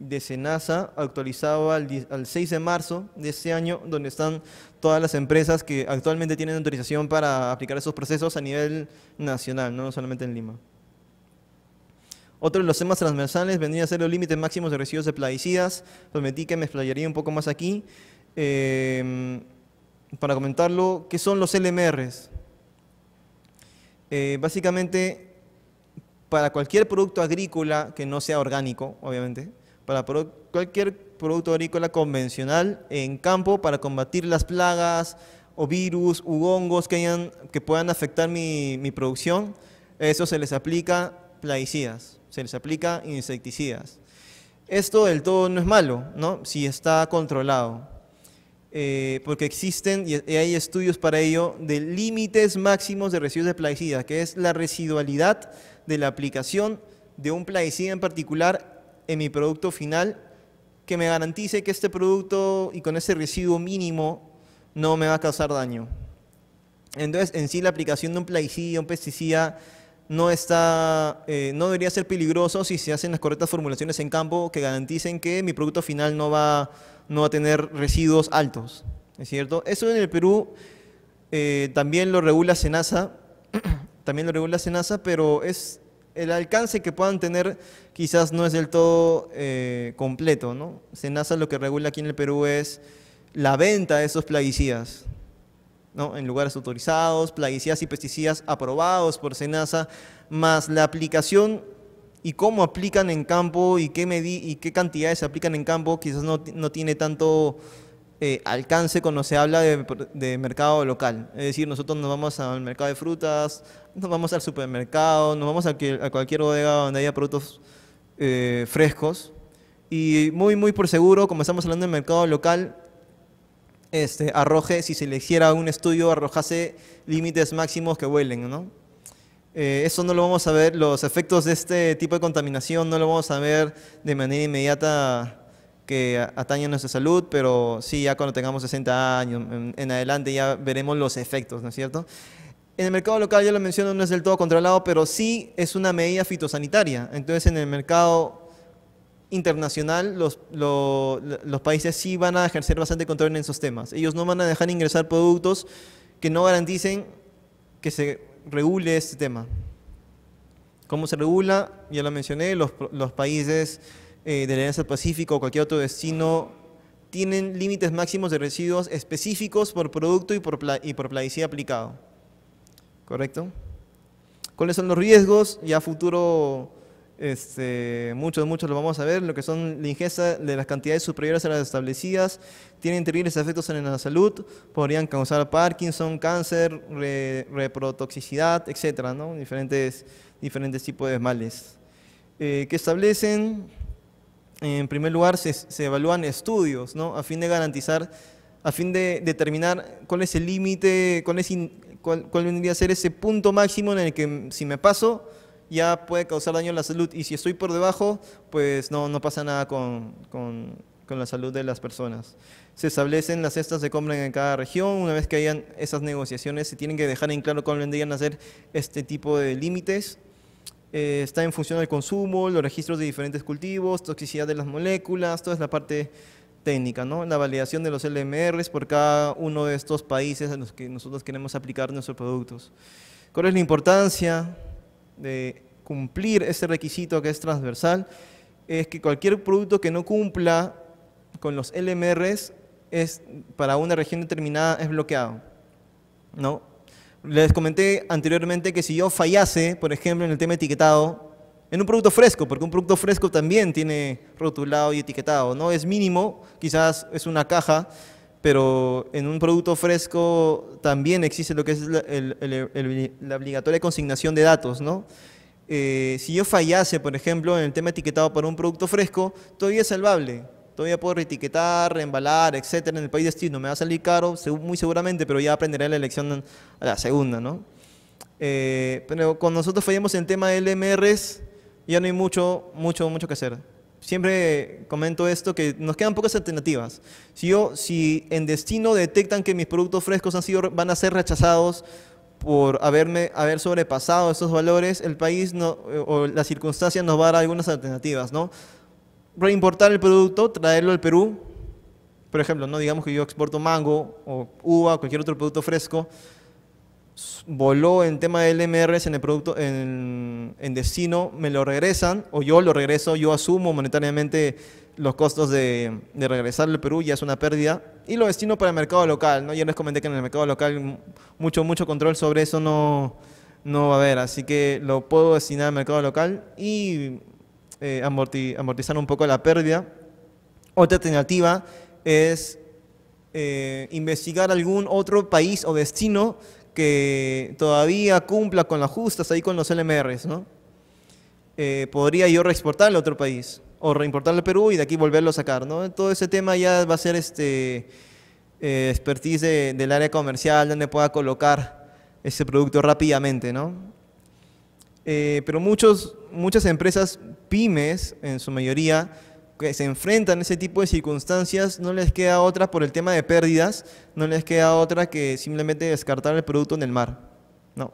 de Senasa actualizado al, 6 de marzo de este año, donde están todas las empresas que actualmente tienen autorización para aplicar esos procesos a nivel nacional, no solamente en Lima. Otro de los temas transversales vendría a ser los límites máximos de residuos de plaguicidas. Prometí que me explayaría un poco más aquí. Eh, para comentarlo, ¿qué son los LMRs? básicamente para cualquier producto agrícola que no sea orgánico, obviamente, para cualquier producto agrícola convencional en campo para combatir las plagas o virus u hongos que, hayan, que puedan afectar mi, mi producción, eso se les aplica plaguicidas, se les aplica insecticidas. Esto del todo no es malo, ¿no? si está controlado, eh, porque existen, e-, y hay estudios para ello, de límites máximos de residuos de plaguicidas, que es la residualidad de la aplicación de un plaguicida en particular en mi producto final que me garantice que este producto y con ese residuo mínimo no me va a causar daño. Entonces, en sí, la aplicación de un plaguicida, un pesticida, no, está, eh, no debería ser peligroso si se hacen las correctas formulaciones en campo que garanticen que mi producto final no va, no va a tener residuos altos. ¿Es cierto? Eso en el Perú eh, también lo regula SENASA, también lo regula SENASA, pero es el alcance que puedan tener quizás no es del todo eh, completo, ¿no? Senasa lo que regula aquí en el Perú es la venta de esos plaguicidas, ¿no? En lugares autorizados, plaguicidas y pesticidas aprobados por Senasa, más la aplicación y cómo aplican en campo y qué, y qué cantidades aplican en campo, quizás no, no tiene tanto eh, alcance cuando se habla de, mercado local. Es decir, nosotros nos vamos al mercado de frutas, nos vamos al supermercado, nos vamos a, cualquier bodega donde haya productos eh, frescos. Y muy, muy por seguro, como estamos hablando del mercado local, este, arroje, si se le hiciera un estudio, arrojase límites máximos que vuelen. ¿no? Eh, eso no lo vamos a ver, los efectos de este tipo de contaminación no lo vamos a ver de manera inmediata que atañen a nuestra salud, pero sí, ya cuando tengamos 60 años en, adelante ya veremos los efectos, ¿no es cierto? En el mercado local, ya lo mencioné, no es del todo controlado, pero sí es una medida fitosanitaria. Entonces, en el mercado internacional, los, los países sí van a ejercer bastante control en esos temas. Ellos no van a dejar ingresar productos que no garanticen que se regule este tema. ¿Cómo se regula? Ya lo mencioné, los, los países eh, de la Alianza del Pacífico o cualquier otro destino tienen límites máximos de residuos específicos por producto y por, plaguicida aplicado. ¿Correcto? ¿Cuáles son los riesgos? Ya futuro, este, muchos, muchos lo vamos a ver, lo que son la ingesta de las cantidades superiores a las establecidas, tienen terribles efectos en la salud, podrían causar Parkinson, cáncer, reprotoxicidad, etcétera, ¿no? Diferentes, diferentes tipos de males. Eh, que establecen en primer lugar, se, se evalúan estudios, ¿no? A fin de garantizar, a fin de determinar cuál es el límite, cuál, cuál, vendría a ser ese punto máximo en el que si me paso, ya puede causar daño a la salud. Y si estoy por debajo, pues no, no pasa nada con, con, con, la salud de las personas. Se establecen las cestas de compra en cada región. Una vez que hayan esas negociaciones, se tienen que dejar en claro cuál vendrían a ser este tipo de límites. Eh, está en función del consumo, los registros de diferentes cultivos, toxicidad de las moléculas, toda es la parte técnica, ¿no? La validación de los LMRs por cada uno de estos países a los que nosotros queremos aplicar nuestros productos. ¿Cuál es la importancia de cumplir ese requisito que es transversal? Es que cualquier producto que no cumpla con los LMRs es, para una región determinada es bloqueado. ¿no? Les comenté anteriormente que si yo fallase, por ejemplo, en el tema etiquetado, en un producto fresco, porque un producto fresco también tiene rotulado y etiquetado, ¿no? Es mínimo, quizás es una caja, pero en un producto fresco también existe lo que es la, obligatoria consignación de datos, ¿no? Eh, si yo fallase, por ejemplo, en el tema etiquetado para un producto fresco, todavía es salvable, Todavía puedo reetiquetar, reembalar, etcétera, en el país de destino. Me va a salir caro, muy seguramente, pero ya aprenderé la elección a la segunda, ¿no? Eh, pero cuando nosotros fallamos en tema de LMRs, ya no hay mucho, mucho, mucho que hacer. Siempre comento esto, que nos quedan pocas alternativas. Si, yo, si en destino detectan que mis productos frescos han sido, van a ser rechazados por haberme, haber sobrepasado esos valores, el país no, o la circunstancia nos va a dar algunas alternativas, ¿no? reimportar el producto, traerlo al Perú. Por ejemplo, no digamos que yo exporto mango o uva, o cualquier otro producto fresco. Voló en tema de lmrs en el producto, en, destino, me lo regresan o yo lo regreso, yo asumo monetariamente los costos de, regresar al Perú, ya es una pérdida. Y lo destino para el mercado local, ¿no? Ya les comenté que en el mercado local mucho, mucho control sobre eso no, no va a haber, así que lo puedo destinar al mercado local y eh, amortizar un poco la pérdida. Otra alternativa es eh, investigar algún otro país o destino que todavía cumpla con las justas ahí con los LMRs, ¿no? Eh, podría yo reexportarle a otro país o reimportarle al Perú y de aquí volverlo a sacar, ¿no? Todo ese tema ya va a ser este expertise del área comercial donde pueda colocar ese producto rápidamente, ¿no? Eh, pero muchos, muchas empresas pymes, en su mayoría, que se enfrentan a ese tipo de circunstancias, no les queda otra por el tema de pérdidas, no les queda otra que simplemente descartar el producto en el mar. No.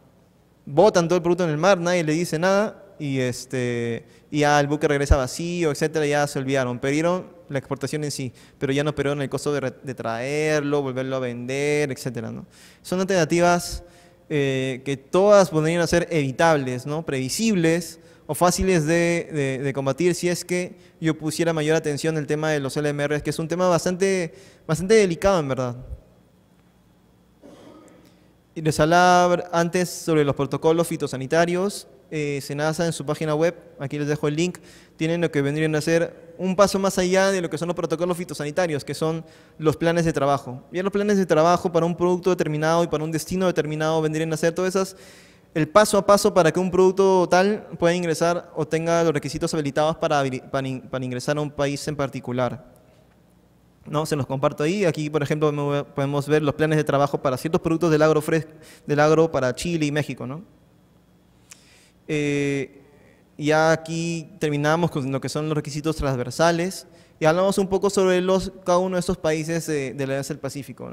Botan todo el producto en el mar, nadie le dice nada y este y ya el buque regresa vacío, etcétera, ya se olvidaron. Perdieron la exportación en sí, pero ya no perdieron el costo de, de traerlo, volverlo a vender, etcétera. Son alternativas eh, que todas podrían ser evitables, previsibles o fáciles de, combatir si es que yo pusiera mayor atención el tema de los LMRs, que es un tema bastante, bastante delicado en verdad. Y les hablaba antes sobre los protocolos fitosanitarios, eh, en su página web, aquí les dejo el link, tienen lo que vendrían a ser un paso más allá de lo que son los protocolos fitosanitarios, que son los planes de trabajo. Ya los planes de trabajo para un producto determinado y para un destino determinado vendrían a ser todas esas, el paso a paso para que un producto tal pueda ingresar o tenga los requisitos habilitados para, para, ingresar a un país en particular. ¿no? Se los comparto ahí. Aquí, por ejemplo, podemos ver los planes de trabajo para ciertos productos del agro, del agro para Chile y México. ¿no? Eh, ya aquí terminamos con lo que son los requisitos transversales y hablamos un poco sobre los, cada uno de estos países de, la Alianza del Pacífico.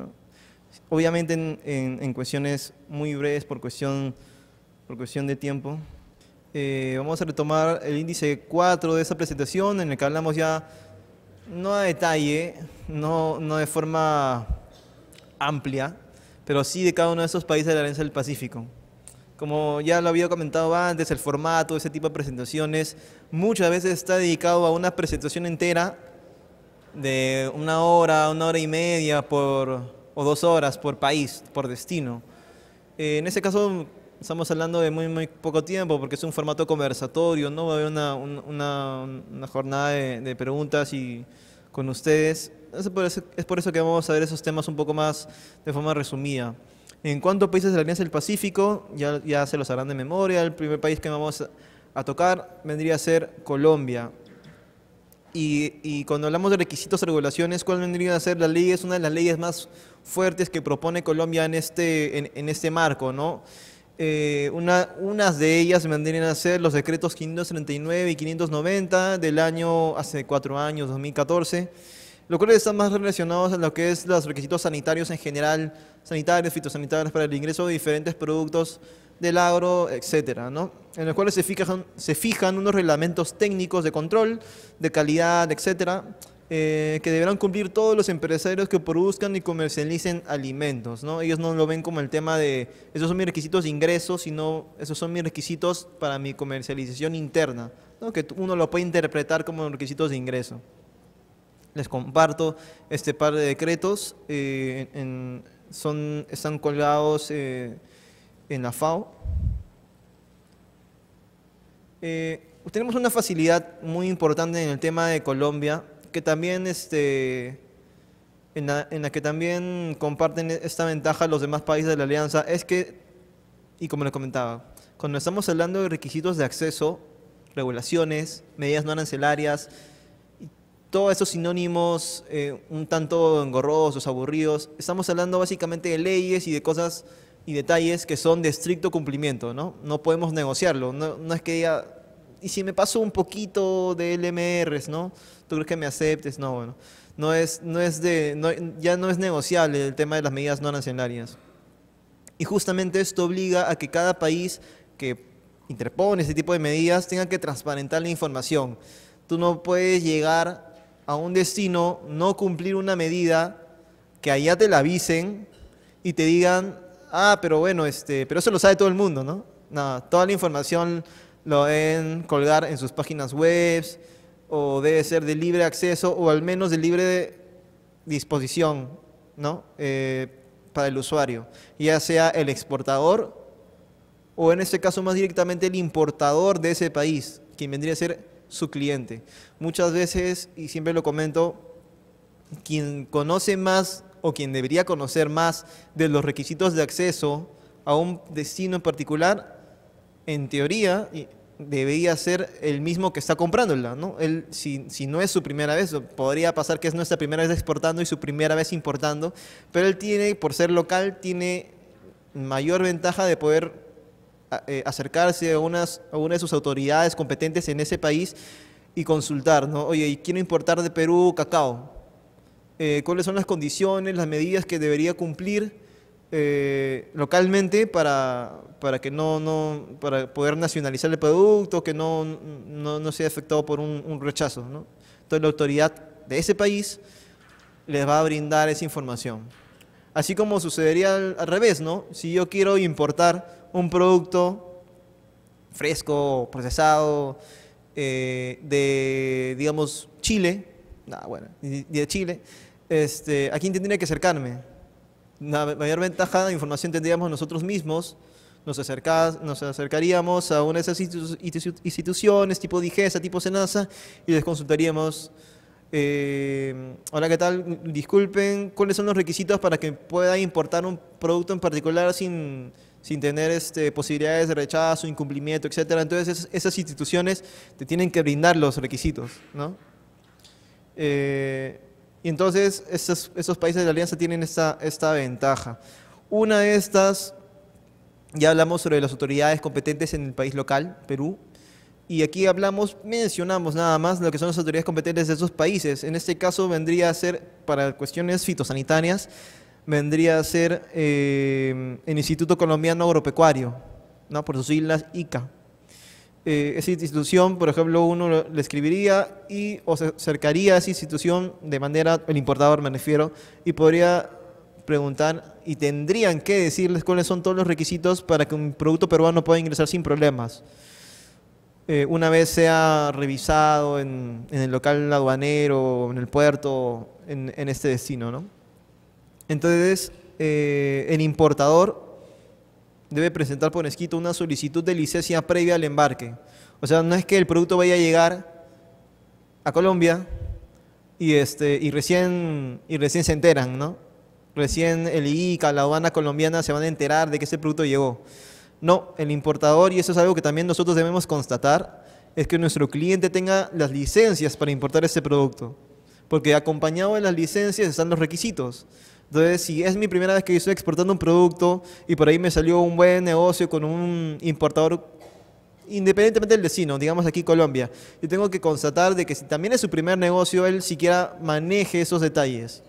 Obviamente en, cuestiones muy breves por cuestión, por cuestión de tiempo. Eh, vamos a retomar el índice 4 de esta presentación en el que hablamos ya no a detalle, no, no de forma amplia, pero sí de cada uno de estos países de la Alianza del Pacífico. Como ya lo había comentado antes, el formato, ese tipo de presentaciones, muchas veces está dedicado a una presentación entera de una hora, una hora y media por, o dos horas por país, por destino. Eh, en ese caso estamos hablando de muy, muy poco tiempo porque es un formato conversatorio, ¿no? Va a haber una, una, jornada de, preguntas y con ustedes. es por eso que vamos a ver esos temas un poco más de forma resumida. En cuanto a países de la Alianza del Pacífico, ya, se los harán de memoria. El primer país que vamos a tocar vendría a ser Colombia. Y, cuando hablamos de requisitos, regulaciones, ¿cuál vendría a ser la ley? Es una de las leyes más fuertes que propone Colombia en este, en, este marco, ¿no? Eh, una, unas de ellas vendrían a ser los decretos 539 y 590 del año hace cuatro años, 2014 lo cual están más relacionados a lo que es los requisitos sanitarios en general, sanitarios, fitosanitarios para el ingreso de diferentes productos del agro, etcétera, En los cuales se fijan, se fijan unos reglamentos técnicos de control, de calidad, etcétera, eh, que deberán cumplir todos los empresarios que produzcan y comercialicen alimentos, ¿no? Ellos no lo ven como el tema de, esos son mis requisitos de ingreso, sino esos son mis requisitos para mi comercialización interna, Que uno lo puede interpretar como requisitos de ingreso les comparto este par de decretos. Eh, son, están colgados eh, en la FAO. Eh, tenemos una facilidad muy importante en el tema de Colombia, que también este, en la, en la, que también comparten esta ventaja los demás países de la alianza, es que, y como les comentaba, cuando estamos hablando de requisitos de acceso, regulaciones, medidas no arancelarias, todos esos sinónimos eh, un tanto engorrosos, aburridos. Estamos hablando básicamente de leyes y de cosas y detalles que son de estricto cumplimiento, ¿no? No podemos negociarlo, no, es que diga, y si me paso un poquito de LMRs, ¿no? ¿Tú crees que me aceptes? No, bueno. No es, no es de, ya no es negociable el tema de las medidas no arancelarias. Y justamente esto obliga a que cada país que interpone este tipo de medidas tenga que transparentar la información. Tú no puedes llegar a un destino, no cumplir una medida, que allá te la avisen y te digan, ah, pero bueno, este, pero eso lo sabe todo el mundo, ¿no? Nada, toda la información lo deben colgar en sus páginas web o debe ser de libre acceso o al menos de libre disposición, ¿no? Eh, para el usuario, ya sea el exportador o en este caso más directamente el importador de ese país, quien vendría a ser su cliente. Muchas veces, y siempre lo comento, quien conoce más o quien debería conocer más de los requisitos de acceso a un destino en particular, en teoría, debería ser el mismo que está comprándola, ¿no? Él, si, si, no es su primera vez, podría pasar que es nuestra primera vez exportando y su primera vez importando, pero él tiene, por ser local, tiene mayor ventaja de poder eh, acercarse a, una de sus autoridades competentes en ese país y consultar, ¿no? Oye, quiero importar de Perú cacao? Eh, ¿Cuáles son las condiciones, las medidas que debería cumplir eh, localmente para, para que no, no, para poder nacionalizar el producto, que no, no, sea afectado por un, rechazo, Entonces la autoridad de ese país les va a brindar esa información. Así como sucedería al, al revés, ¿no? Si yo quiero importar un producto fresco, procesado, eh, de, digamos, Chile, nada, bueno, de Chile, este, ¿a quién tendría que acercarme? La mayor ventaja de información tendríamos nosotros mismos, nos, nos acercaríamos a una de esas instituciones, tipo DIGESA, tipo SENASA, y les consultaríamos, eh, hola, ¿qué tal? Disculpen, ¿cuáles son los requisitos para que pueda importar un producto en particular sin sin tener este, posibilidades de rechazo, incumplimiento, etc. Entonces esas instituciones te tienen que brindar los requisitos. ¿no? Eh, y entonces esos, países de la alianza tienen esta ventaja. Una de estas, ya hablamos sobre las autoridades competentes en el país local, Perú, y aquí hablamos, mencionamos nada más lo que son las autoridades competentes de esos países. En este caso vendría a ser para cuestiones fitosanitarias, vendría a ser el eh, Instituto Colombiano Agropecuario, ¿no? por sus islas, ICA. Eh, esa institución, por ejemplo, uno le escribiría y o se acercaría a esa institución de manera, el importador me refiero, y podría preguntar y tendrían que decirles cuáles son todos los requisitos para que un producto peruano pueda ingresar sin problemas. Eh, una vez sea revisado en, el local aduanero, en el puerto, en, en este destino, ¿no? Entonces, eh, el importador debe presentar por escrito una solicitud de licencia previa al embarque. O sea, no es que el producto vaya a llegar a Colombia y, este, y, recién, y recién se enteran, ¿no? Recién el ICA, la aduana colombiana se van a enterar de que ese producto llegó. No, el importador, y eso es algo que también nosotros debemos constatar, es que nuestro cliente tenga las licencias para importar ese producto. Porque acompañado de las licencias están los requisitos. Entonces, si es mi primera vez que estoy exportando un producto y por ahí me salió un buen negocio con un importador independientemente del vecino, digamos aquí Colombia, yo tengo que constatar de que si también es su primer negocio, él siquiera maneje esos detalles.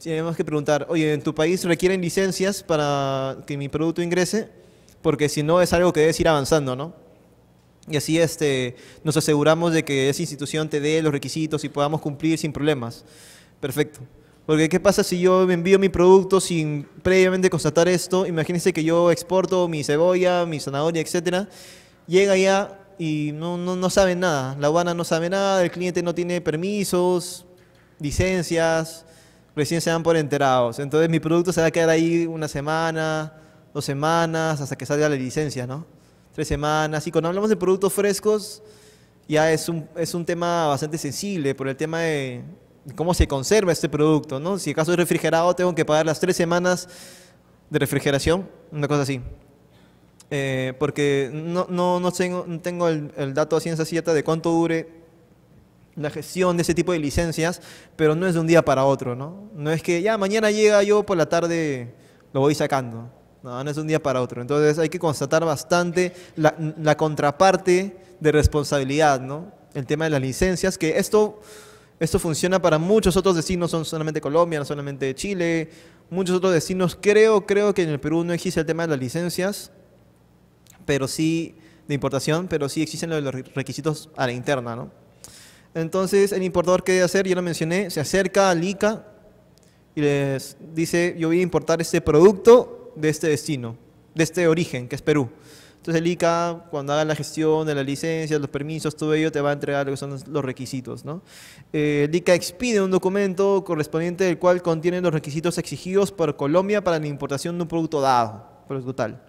tenemos que preguntar, oye, ¿en tu país requieren licencias para que mi producto ingrese? Porque si no es algo que debes ir avanzando, ¿no? Y así este, nos aseguramos de que esa institución te dé los requisitos y podamos cumplir sin problemas. Perfecto. Porque ¿qué pasa si yo envío mi producto sin previamente constatar esto? Imagínense que yo exporto mi cebolla, mi zanahoria, etcétera. Llega ya y no, no, saben nada. La aduana no sabe nada, el cliente no tiene permisos, licencias, recién se dan por enterados. Entonces mi producto se va a quedar ahí una semana, dos semanas, hasta que salga la licencia, ¿no? Tres semanas. Y cuando hablamos de productos frescos, ya es un, es un tema bastante sensible por el tema de cómo se conserva este producto, ¿no? Si acaso es refrigerado, tengo que pagar las tres semanas de refrigeración, una cosa así. Eh, porque no, no, no tengo, tengo el, dato a ciencia cierta de cuánto dure la gestión de ese tipo de licencias, pero no es de un día para otro, ¿no? No es que ya mañana llega yo por la tarde lo voy sacando. No, no es de un día para otro. Entonces hay que constatar bastante la, la contraparte de responsabilidad, ¿no? El tema de las licencias, que esto esto funciona para muchos otros destinos, no solamente Colombia, no solamente Chile, muchos otros destinos. Creo, creo que en el Perú no existe el tema de las licencias, pero sí de importación, pero sí existen los requisitos a la interna, Entonces, el importador, ¿qué debe hacer? Ya lo mencioné, se acerca al ICA y les dice, yo voy a importar este producto de este destino, de este origen, que es Perú. Entonces el ICA, cuando haga la gestión de la licencia, los permisos, todo ello, te va a entregar lo que son los requisitos. ¿no? Eh, el ICA expide un documento correspondiente del cual contiene los requisitos exigidos por Colombia para la importación de un producto dado, producto tal.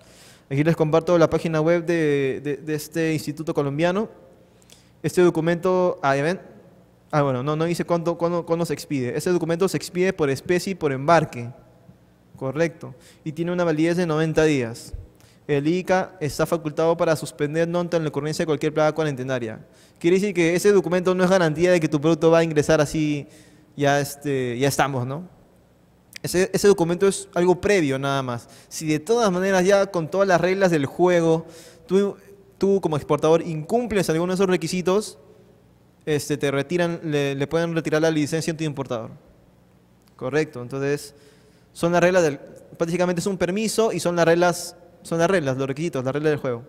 Aquí les comparto la página web de, este instituto colombiano. Este documento, ah, ven? Ah, bueno, no, no dice cuándo, cuándo se expide. Este documento se expide por especie y por embarque. Correcto. Y tiene una validez de 90 días el ICA está facultado para suspender no en la ocurrencia de cualquier plaga cuarentenaria. Quiere decir que ese documento no es garantía de que tu producto va a ingresar así, ya, este, ya estamos, ¿no? Ese, documento es algo previo nada más. Si de todas maneras ya con todas las reglas del juego, tú, tú como exportador incumples alguno de esos requisitos, este, te retiran, le, le pueden retirar la licencia a tu importador. Correcto, entonces son las reglas del... Prácticamente es un permiso y son las reglas son las reglas, los requisitos, las reglas del juego.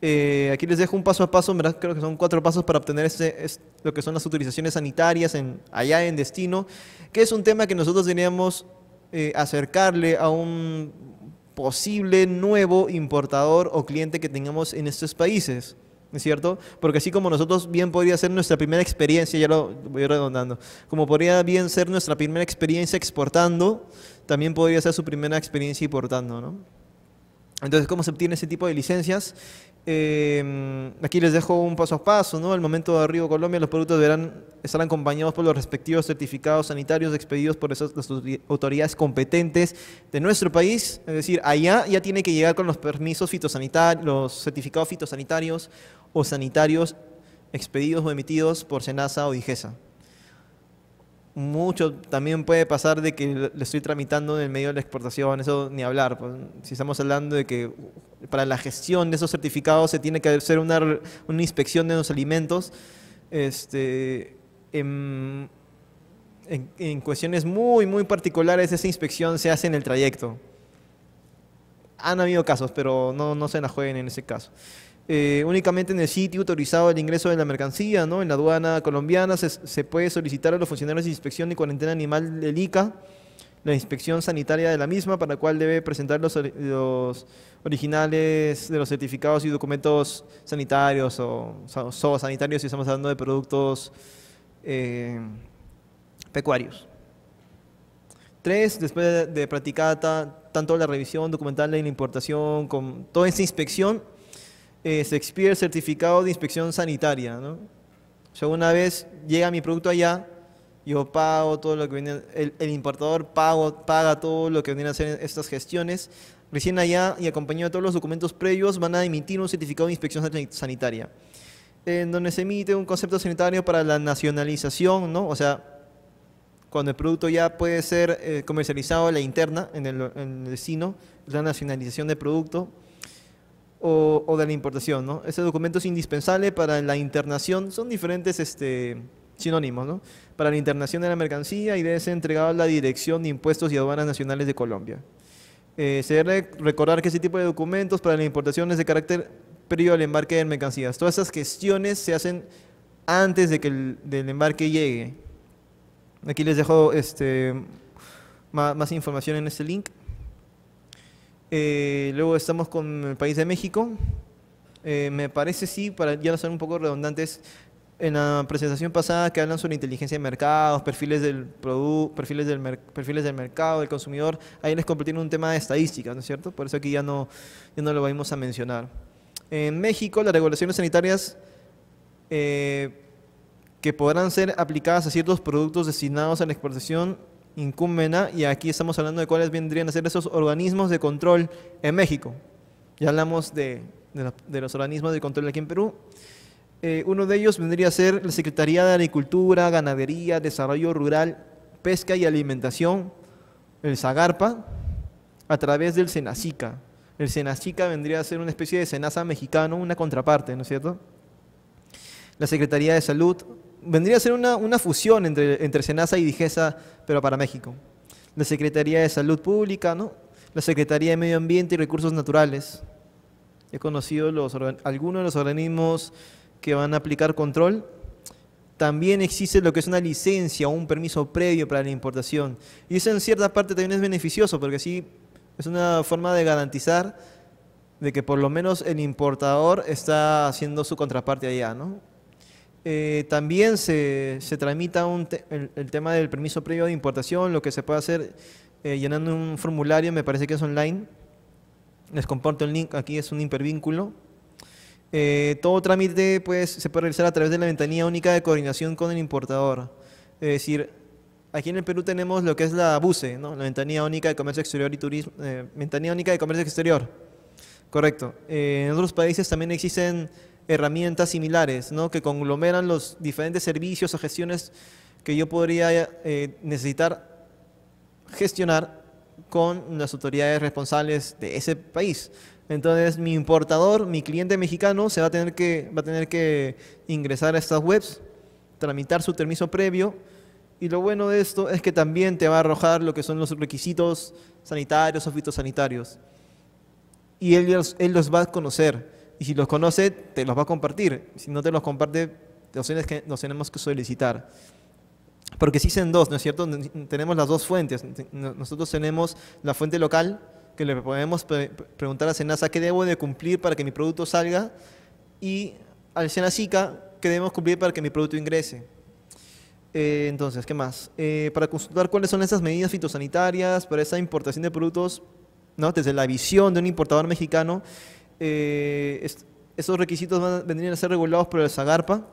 Eh, aquí les dejo un paso a paso, ¿verdad? creo que son cuatro pasos para obtener ese lo que son las autorizaciones sanitarias en, allá en destino, que es un tema que nosotros deberíamos eh, acercarle a un posible nuevo importador o cliente que tengamos en estos países. ¿Es cierto? Porque así como nosotros bien podría ser nuestra primera experiencia, ya lo voy redondando, como podría bien ser nuestra primera experiencia exportando, también podría ser su primera experiencia importando, ¿no? Entonces, ¿cómo se obtiene ese tipo de licencias? Em, aquí les dejo un paso a paso, ¿no? Al momento de Río Colombia, los productos deberán estar acompañados por los respectivos certificados sanitarios expedidos por las autoridades competentes de nuestro país. Es decir, allá ya tiene que llegar con los permisos fitosanitarios, los certificados fitosanitarios o sanitarios expedidos o emitidos por SENASA o DIGESA mucho también puede pasar de que le estoy tramitando en el medio de la exportación, eso ni hablar. Pues, si estamos hablando de que para la gestión de esos certificados se tiene que hacer una, inspección de los alimentos, este, en, cuestiones muy, muy particulares esa inspección se hace en el trayecto. Han habido casos, pero no, no se la jueguen en ese caso. Eh, únicamente en el sitio autorizado el ingreso de la mercancía, En la aduana colombiana se, puede solicitar a los funcionarios de inspección y cuarentena animal del ICA la inspección sanitaria de la misma, para la cual debe presentar los, originales de los certificados y documentos sanitarios o, sanitarios si estamos hablando de productos eh, pecuarios. Tres, después de, practicata, tanto la revisión documental y la importación, con toda esa inspección, se expide el certificado de inspección sanitaria, O sea, una vez llega mi producto allá, yo pago todo lo que viene, el, importador paga todo lo que viene a hacer estas gestiones. Recién allá y acompañado de todos los documentos previos van a emitir un certificado de inspección sanitaria, en donde se emite un concepto sanitario para la nacionalización, O sea, cuando el producto ya puede ser eh, comercializado a la interna, en el, en el destino, la nacionalización del producto o, de la importación, ¿no? Ese documento es indispensable para la internación, son diferentes este, sinónimos, ¿no? Para la internación de la mercancía y debe ser entregado a la Dirección de Impuestos y Aduanas Nacionales de Colombia. Eh, se debe recordar que ese tipo de documentos para la importación es de carácter previo al embarque de mercancías. Todas esas gestiones se hacen antes de que el embarque llegue. Aquí les dejo este, más información en este link. Eh, luego estamos con el país de México. Eh, me parece, sí, para ya no ser un poco redundantes, en la presentación pasada que hablan sobre inteligencia de mercados, perfiles del, perfiles perfiles del mercado, del consumidor, ahí les compartieron un tema de estadísticas, ¿no es cierto? Por eso aquí ya no, no lo vamos a mencionar. En México, las regulaciones sanitarias eh, que podrán ser aplicadas a ciertos productos destinados a la exportación a, y aquí estamos hablando de cuáles vendrían a ser esos organismos de control en México. Ya hablamos de, los organismos de control aquí en Perú. Eh, uno de ellos vendría a ser la Secretaría de Agricultura, Ganadería, Desarrollo Rural, Pesca y Alimentación, el SAGARPA, a través del SENACICA. El SENACICA vendría a ser una especie de SENASA mexicano, una contraparte, ¿no es cierto? La Secretaría de Salud, vendría a ser una, fusión entre, entre Senasa y Digesa, pero para México. La Secretaría de Salud Pública, ¿no? la Secretaría de Medio Ambiente y Recursos Naturales. He conocido algunos de los organismos que van a aplicar control. También existe lo que es una licencia o un permiso previo para la importación. Y eso en cierta parte también es beneficioso, porque sí es una forma de garantizar de que por lo menos el importador está haciendo su contraparte allá, ¿no? Eh, también se, tramita el, tema del permiso previo de importación, lo que se puede hacer eh, llenando un formulario, me parece que es online. Les comparto el link, aquí es un hipervínculo. Eh, todo trámite pues, se puede realizar a través de la ventanilla única de coordinación con el importador. Es decir, aquí en el Perú tenemos lo que es la BUSE ¿no? la ventanilla única de comercio exterior y turismo, ventanilla única de comercio exterior. Correcto. en otros países también existen herramientas similares, ¿no? que conglomeran los diferentes servicios o gestiones que yo podría eh, necesitar gestionar con las autoridades responsables de ese país. Entonces, mi importador, mi cliente mexicano, se va a tener que, va a tener que ingresar a estas webs, tramitar su permiso previo. Y lo bueno de esto es que también te va a arrojar lo que son los requisitos sanitarios o fitosanitarios. Y él los va a conocer y si los conoce, te los va a compartir. Si no te los comparte, los tenemos que solicitar. Porque existen dos, ¿no es cierto? Tenemos las dos fuentes. Nosotros tenemos la fuente local, que le podemos preguntar a Senasa qué debo de cumplir para que mi producto salga, y al Senasica qué debemos cumplir para que mi producto ingrese. Eh, entonces, ¿qué más? Eh, para consultar cuáles son esas medidas fitosanitarias para esa importación de productos, ¿no? desde la visión de un importador mexicano, eh, esos requisitos vendrían a ser regulados por el SAGARPA.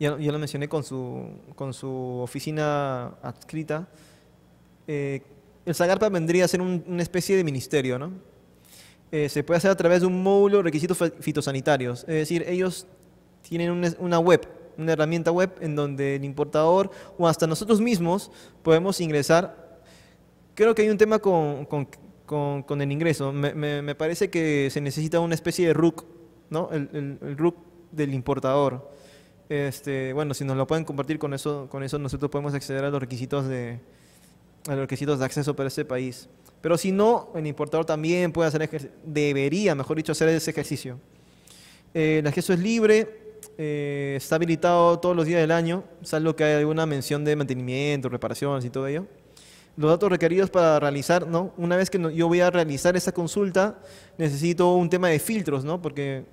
Ya, ya lo mencioné con su, con su oficina adscrita. Eh, el SAGARPA vendría a ser una especie de ministerio, ¿no? Eh, se puede hacer a través de un módulo de requisitos fitosanitarios. Es decir, ellos tienen una, web, una herramienta web en donde el importador o hasta nosotros mismos podemos ingresar. Creo que hay un tema con con, el ingreso. Me, parece que se necesita una especie de RUC, ¿no? El, RUC del importador. Este, bueno, si nos lo pueden compartir con eso, con eso nosotros podemos acceder a los requisitos de, los requisitos de acceso para ese país. Pero si no, el importador también puede hacer, debería, mejor dicho, hacer ese ejercicio. Eh, el acceso es libre, eh, está habilitado todos los días del año, salvo que haya alguna mención de mantenimiento, reparaciones y todo ello los datos requeridos para realizar, ¿no? Una vez que yo voy a realizar esa consulta, necesito un tema de filtros, ¿no? Porque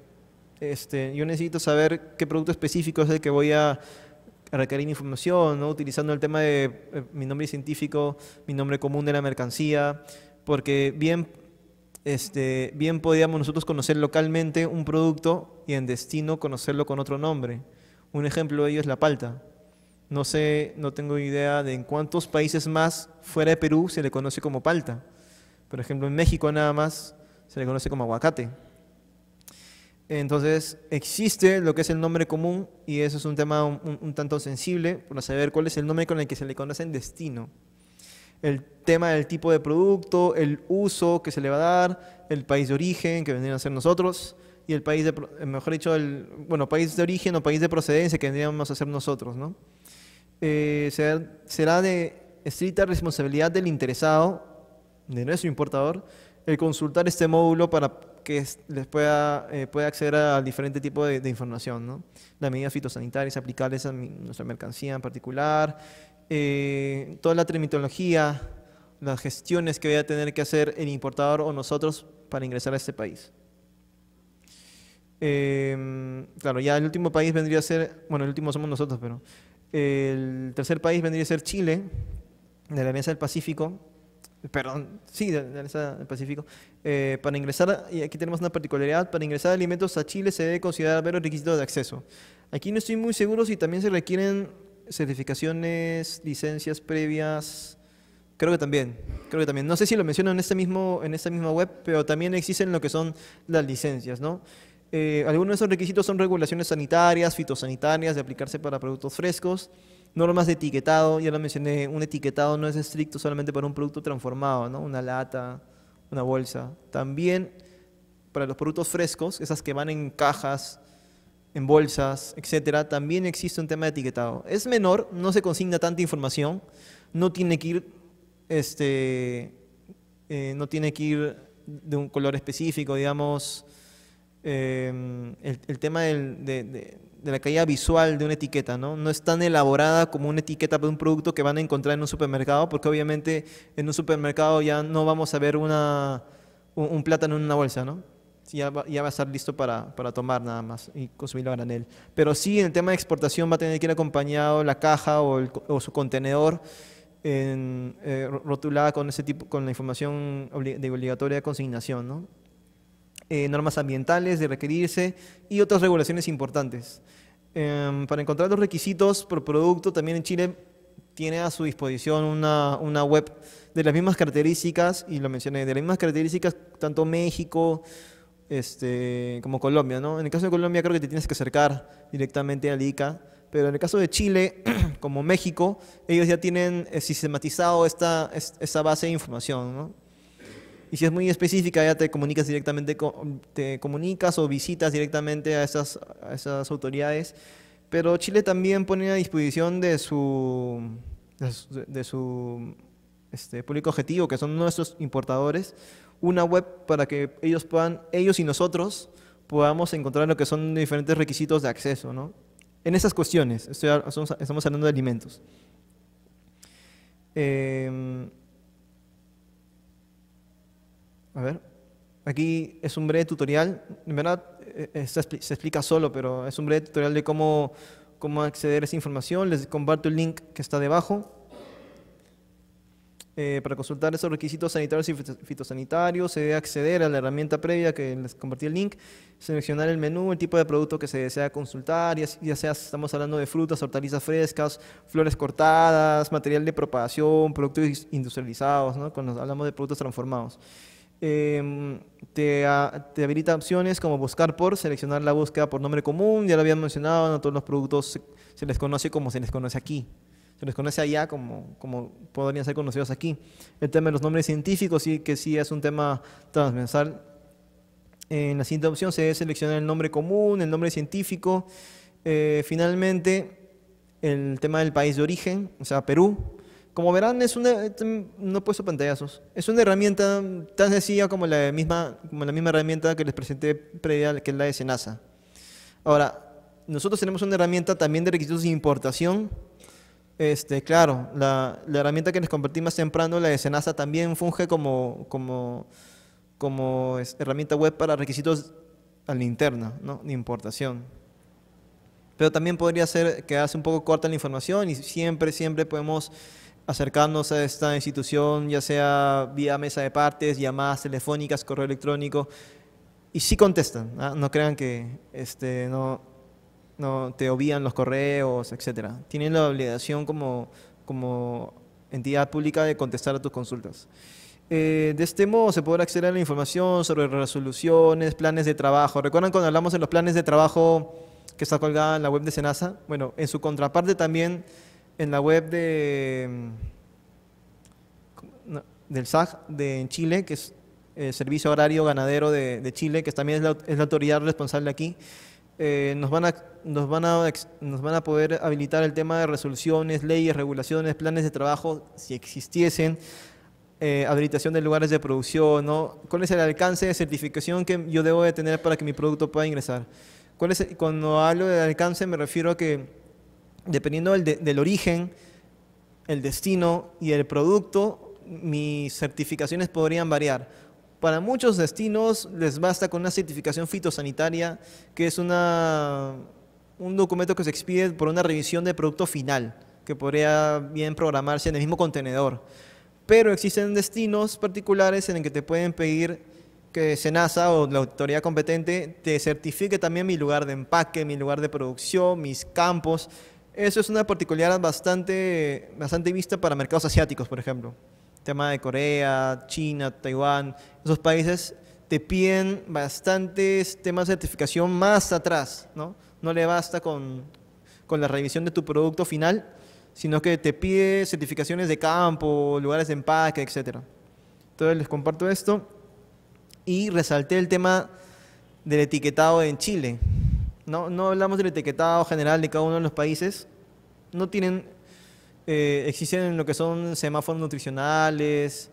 este, yo necesito saber qué producto específico es el que voy a requerir información, ¿no? Utilizando el tema de eh, mi nombre científico, mi nombre común de la mercancía, porque bien, este, bien podíamos nosotros conocer localmente un producto y en destino conocerlo con otro nombre. Un ejemplo de ello es la palta. No sé, no tengo idea de en cuántos países más fuera de Perú se le conoce como palta. Por ejemplo, en México nada más se le conoce como aguacate. Entonces, existe lo que es el nombre común y eso es un tema un, tanto sensible para saber cuál es el nombre con el que se le conoce en destino el tema del tipo de producto, el uso que se le va a dar, el país de origen que vendrían a ser nosotros y el país de, eh, mejor dicho, bueno, país de origen o país de procedencia que vendríamos a ser nosotros, ¿no? Eh, ser, será de estricta responsabilidad del interesado, de nuestro importador, el consultar este módulo para que les pueda, eh, pueda acceder a diferente tipo de, información, ¿no? las medidas fitosanitarias aplicables a nuestra mercancía en particular, eh, toda la terminología, las gestiones que vaya a tener que hacer el importador o nosotros para ingresar a este país. claro, ya el último país vendría a ser, bueno, el último somos nosotros, pero el tercer país vendría a ser Chile, de la Alianza del Pacífico, perdón, sí, de la Alianza del Pacífico. Eh, para ingresar, y aquí tenemos una particularidad, para ingresar alimentos a Chile se debe considerar ver los requisitos de acceso. Aquí no estoy muy seguro si también se requieren certificaciones, licencias previas. Creo que también, creo que también. No sé si lo mencionan en, este mismo, en esta misma web, pero también existen lo que son las licencias, ¿no? Eh, algunos de esos requisitos son regulaciones sanitarias, fitosanitarias, de aplicarse para productos frescos, normas de etiquetado, ya lo mencioné, un etiquetado no es estricto solamente para un producto transformado, ¿no? una lata, una bolsa. También para los productos frescos, esas que van en cajas, en bolsas, etcétera, también existe un tema de etiquetado. Es menor, no se consigna tanta información, no tiene que ir, este, eh, no tiene que ir de un color específico, digamos, Em, el, tema de, la caída visual de una etiqueta, ¿no? No es tan elaborada como una etiqueta de un producto que van a encontrar en un supermercado, porque obviamente en un supermercado ya no vamos a ver un, plátano en una bolsa, ¿no? Ya va, ya va, a estar listo para, tomar nada más y consumirlo a granel. Pero sí, en el tema de exportación va a tener que ir acompañado la caja o, su contenedor eh, rotulada con, ese tipo, con la información de obligatoria de consignación, ¿no? Eh, normas ambientales de requerirse y otras regulaciones importantes. Em, para encontrar los requisitos por producto, también en Chile tiene a su disposición una, web de las mismas características, y lo mencioné, de las mismas características tanto México este, como Colombia. ¿no? En el caso de Colombia creo que te tienes que acercar directamente al ICA, pero en el caso de Chile, como México, ellos ya tienen eh, sistematizado esta, esta base de información. ¿no? Y si es muy específica, ya te comunicas directamente, te comunicas o visitas directamente a esas, a esas autoridades. Pero Chile también pone a disposición de su, de su, este, público objetivo, que son nuestros importadores, una web para que ellos puedan, ellos y nosotros, podamos encontrar lo que son diferentes requisitos de acceso, ¿no? En esas cuestiones, estamos hablando de alimentos. Eh, a ver, aquí es un breve tutorial, en verdad eh, eh, se, explica solo, pero es un breve tutorial de cómo, cómo acceder a esa información. Les comparto el link que está debajo. Eh, para consultar esos requisitos sanitarios y fitosanitarios, se debe acceder a la herramienta previa que les compartí el link, seleccionar el menú, el tipo de producto que se desea consultar, ya, ya sea estamos hablando de frutas, hortalizas frescas, flores cortadas, material de propagación, productos industrializados, ¿no? cuando hablamos de productos transformados. Em, ah, te, habilita opciones como buscar por, seleccionar la búsqueda por nombre común, ya lo habían mencionado, no todos los productos se, les conoce como se les conoce aquí. Se les conoce allá como, como podrían ser conocidos aquí. El tema de los nombres científicos sí que sí es un tema transversal. En la siguiente opción se seleccionar el nombre común, el nombre científico. Eh, finalmente, el tema del país de origen, o sea, Perú como verán, es una, no puesto pantallazos. Es una herramienta tan sencilla como la misma, como la misma herramienta que les presenté previa, que es la de Senasa. Ahora, nosotros tenemos una herramienta también de requisitos de importación. Este, claro, la, la herramienta que les compartí más temprano, la de Senasa, también funge como, como, como herramienta web para requisitos a la interna, ¿no? de importación. Pero también podría ser que hace un poco corta la información y siempre, siempre podemos acercándose a esta institución, ya sea vía mesa de partes, llamadas telefónicas, correo electrónico, y sí contestan. ¿ah? No, crean que este, no, no te obvían los correos, etc. Tienen la obligación como, como entidad pública de contestar a tus consultas. Eh, de este modo se podrá acceder a la información sobre resoluciones, planes de trabajo. ¿Recuerdan cuando hablamos de los planes de trabajo que está colgada en la web de Senasa? Bueno, en su contraparte también en la web de, mm, del SAG de Chile, que es el eh, Servicio Horario Ganadero de, Chile, que también es la, autoridad responsable aquí, eh, nos, van a, nos, van nos van a poder habilitar el tema de resoluciones, leyes, regulaciones, planes de trabajo, si existiesen, eh, habilitación de lugares de producción, ¿no? ¿Cuál es el alcance de certificación que yo debo de tener para que mi producto pueda ingresar? ¿Cuál es cuando hablo de alcance me refiero a que dependiendo del, origen, el destino y el producto, mis certificaciones podrían variar. Para muchos destinos les basta con una certificación fitosanitaria, que es un documento que se expide por una revisión de producto final, que podría bien programarse en el mismo contenedor. Pero existen destinos particulares en el que te pueden pedir que Senasa o la autoridad competente te certifique también mi lugar de empaque, mi lugar de producción, mis campos. Eso es una particularidad bastante, bastante vista para mercados asiáticos, por ejemplo. tema de Corea, China, Taiwán, esos países te piden bastantes temas de certificación más atrás, ¿no? No le basta con, con la revisión de tu producto final, sino que te pide certificaciones de campo, lugares de empaque, etc. Entonces les comparto esto y resalté el tema del etiquetado en Chile no, hablamos del etiquetado general de cada uno de los países, no tienen, eh, existen lo que son semáforos nutricionales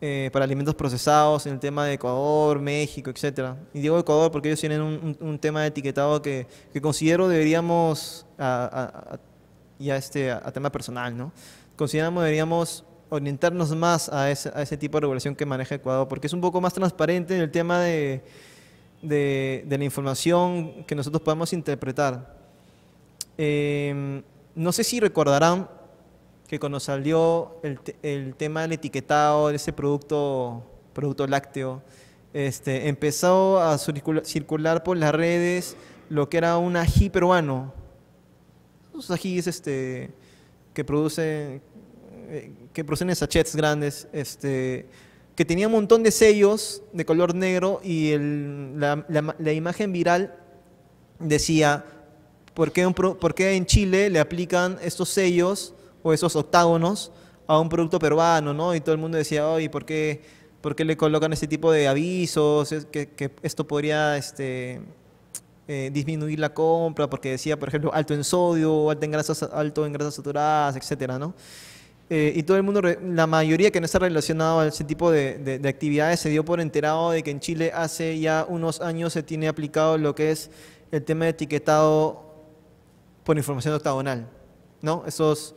eh, para alimentos procesados en el tema de Ecuador, México, etc. Y digo Ecuador porque ellos tienen un, tema de etiquetado que, considero deberíamos, a, a, ya este, a, tema personal, ¿no? Consideramos deberíamos orientarnos más a a ese tipo de regulación que maneja Ecuador porque es un poco más transparente en el tema de de, la información que nosotros podemos interpretar. Em, no sé si recordarán que cuando salió el, el, tema del etiquetado de ese producto, producto lácteo, este, empezó a circular por las redes lo que era un ají peruano. Los ajíes este, que producen, eh, que producen sachets grandes, este, que tenía un montón de sellos de color negro y la, imagen viral decía, ¿por qué, un en Chile le aplican estos sellos o esos octágonos a un producto peruano? ¿no? Y todo el mundo decía, ¿por qué, por qué le colocan ese tipo de avisos? Que, que esto podría... Este, eh, disminuir la compra porque decía, por ejemplo, alto en sodio, alto en grasas, alto en grasas saturadas, etcétera, ¿no? Eh, y todo el mundo, la mayoría que no está relacionado a ese tipo de, actividades, se dio por enterado de que en Chile hace ya unos años se tiene aplicado lo que es el tema de etiquetado por información octagonal, ¿no? Esos,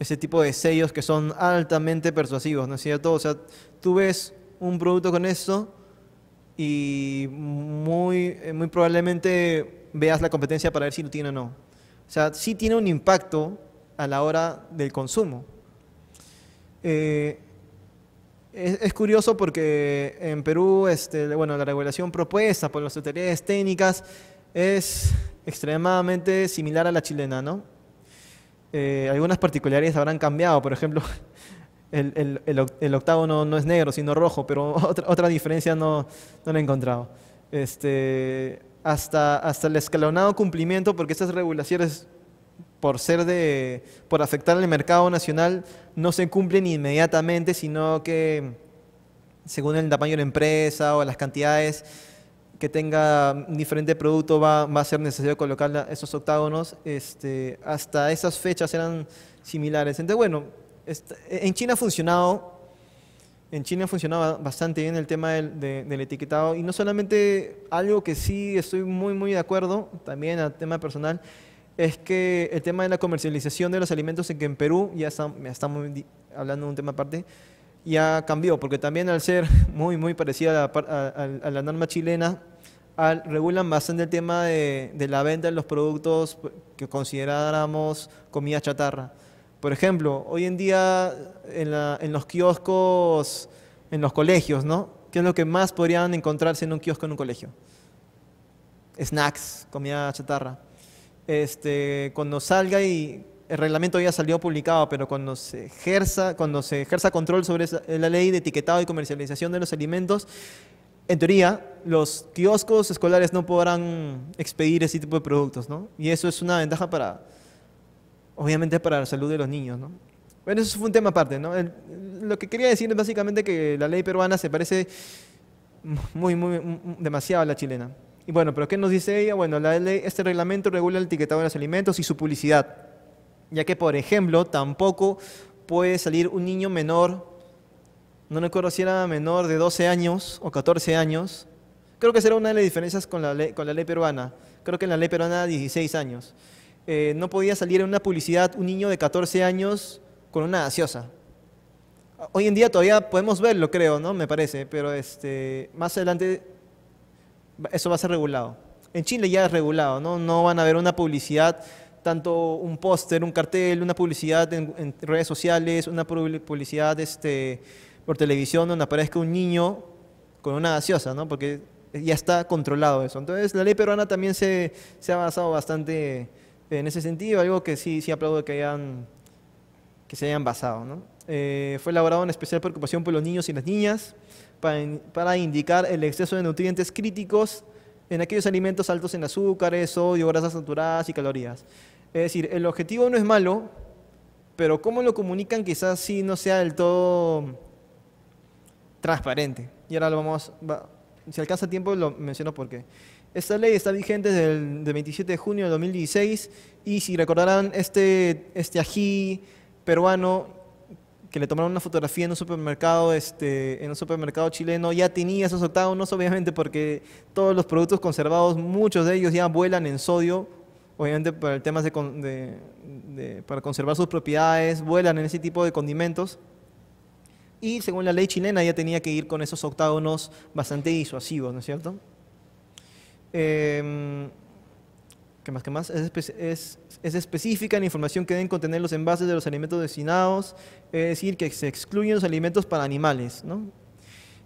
ese tipo de sellos que son altamente persuasivos, ¿no es cierto? O sea, tú ves un producto con eso y muy, eh, muy probablemente veas la competencia para ver si lo tiene o no. O sea, sí tiene un impacto a la hora del consumo. Eh, es, curioso porque en Perú, este, bueno, la regulación propuesta por las autoridades técnicas es extremadamente similar a la chilena, ¿no? Eh, algunas particularidades habrán cambiado, por ejemplo, el, octavo no, no, es negro, sino rojo, pero otra, otra diferencia no, he encontrado. Este, hasta, hasta el escalonado cumplimiento, porque estas regulaciones por ser de, por afectar al mercado nacional, no se cumplen inmediatamente, sino que según el tamaño de la empresa o las cantidades que tenga diferente producto va, va a ser necesario colocar esos octágonos. Este, hasta esas fechas eran similares. Entonces, bueno, en China ha funcionado, en China ha bastante bien el tema del, etiquetado y no solamente algo que sí estoy muy, muy de acuerdo, también a tema personal, es que el tema de la comercialización de los alimentos en que en Perú, ya estamos hablando de un tema aparte, ya cambió, porque también al ser muy, muy parecida a la, norma chilena, al, regulan bastante el tema de, la venta de los productos que consideráramos comida chatarra. Por ejemplo, hoy en día en, en, los kioscos, en los colegios, ¿no? ¿Qué es lo que más podrían encontrarse en un kiosco en un colegio? Snacks, comida chatarra este, cuando salga y el reglamento ya salió publicado, pero cuando se ejerza, cuando se ejerza control sobre la ley de etiquetado y comercialización de los alimentos, en teoría, los kioscos escolares no podrán expedir ese tipo de productos, ¿no? Y eso es una ventaja para, obviamente, para la salud de los niños, ¿no? Bueno, eso fue un tema aparte, ¿no? lo que quería decir es básicamente que la ley peruana se parece muy, muy demasiado a la chilena. Y bueno, pero ¿qué nos dice ella? Bueno, la ley, este reglamento regula el etiquetado de los alimentos y su publicidad, ya que, por ejemplo, tampoco puede salir un niño menor, no me acuerdo si era menor de 12 años o 14 años, creo que será una de las diferencias con la ley, con la ley peruana, creo que en la ley peruana 16 años. Eh, no podía salir en una publicidad un niño de 14 años con una gaseosa. Hoy en día todavía podemos verlo, creo, ¿no? Me parece, pero este, más adelante eso va a ser regulado. En Chile ya es regulado, ¿no? No van a ver una publicidad, tanto un póster, un cartel, una publicidad en, redes sociales, una publicidad este, por televisión donde aparezca un niño con una gaseosa, ¿no? Porque ya está controlado eso. Entonces, la ley peruana también se, ha basado bastante en ese sentido, algo que sí, sí aplaudo que, que se hayan basado, ¿no? Eh, fue elaborado en especial preocupación por los niños y las niñas, para, indicar el exceso de nutrientes críticos en aquellos alimentos altos en azúcares, sodio, grasas saturadas y calorías. Es decir, el objetivo no es malo, pero cómo lo comunican quizás sí no sea del todo transparente. Y ahora lo vamos, si alcanza tiempo lo menciono por qué. Esta ley está vigente desde el de 27 de junio de 2016 y si recordarán, este, este ají peruano que le tomaron una fotografía en un supermercado, este, en un supermercado chileno, ya tenía esos octágonos, obviamente, porque todos los productos conservados, muchos de ellos ya vuelan en sodio, obviamente para el tema de, para conservar sus propiedades, vuelan en ese tipo de condimentos. Y según la ley chilena ya tenía que ir con esos octágonos bastante disuasivos, ¿no es cierto? Em, que más que más, es, específica la información que deben contener los envases de los alimentos destinados, eh, es decir, que se excluyen los alimentos para animales. ¿no?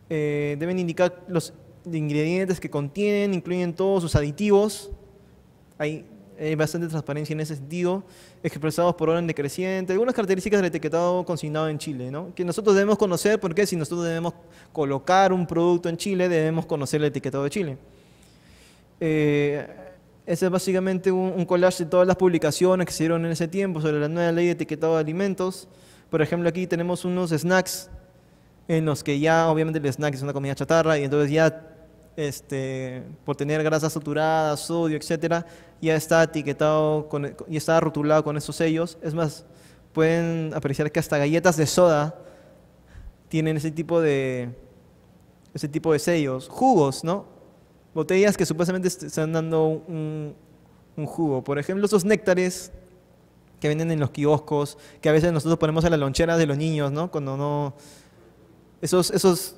Eh, deben indicar los ingredientes que contienen, incluyen todos sus aditivos. Hay, bastante transparencia en ese sentido, expresados por orden decreciente, algunas características del etiquetado consignado en Chile, que nosotros debemos conocer porque si nosotros debemos colocar un producto en Chile, debemos conocer el etiquetado de Chile. Eh, ese es básicamente un, collage de todas las publicaciones que se en ese tiempo sobre la nueva ley de etiquetado de alimentos. Por ejemplo, aquí tenemos unos snacks en los que ya obviamente el snack es una comida chatarra y entonces ya este, por tener grasas saturadas, sodio, etcétera, ya está etiquetado y está rotulado con esos sellos. Es más, pueden apreciar que hasta galletas de soda tienen ese tipo de ese tipo de sellos, jugos, ¿no? botellas que supuestamente están dando un, jugo. Por ejemplo, esos néctares que venden en los kioscos, que a veces nosotros ponemos a las loncheras de los niños, ¿no? Cuando no... Esos, esos,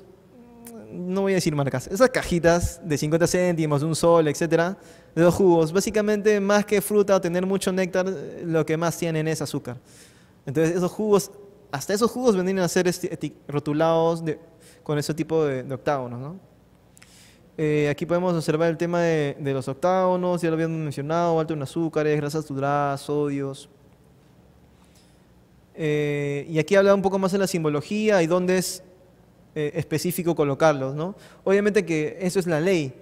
no voy a decir marcas, esas cajitas de 50 céntimos, de un sol, etcétera, de los jugos, básicamente más que fruta o tener mucho néctar, lo que más tienen es azúcar. Entonces esos jugos, hasta esos jugos vendrían a ser rotulados con ese tipo de octágonos, ¿no? Eh, aquí podemos observar el tema de, los octágonos, ya lo habíamos mencionado, alto en azúcares, grasas saturadas, sodios. Eh, y aquí habla un poco más de la simbología y dónde es eh, específico colocarlos. Obviamente que eso es la ley,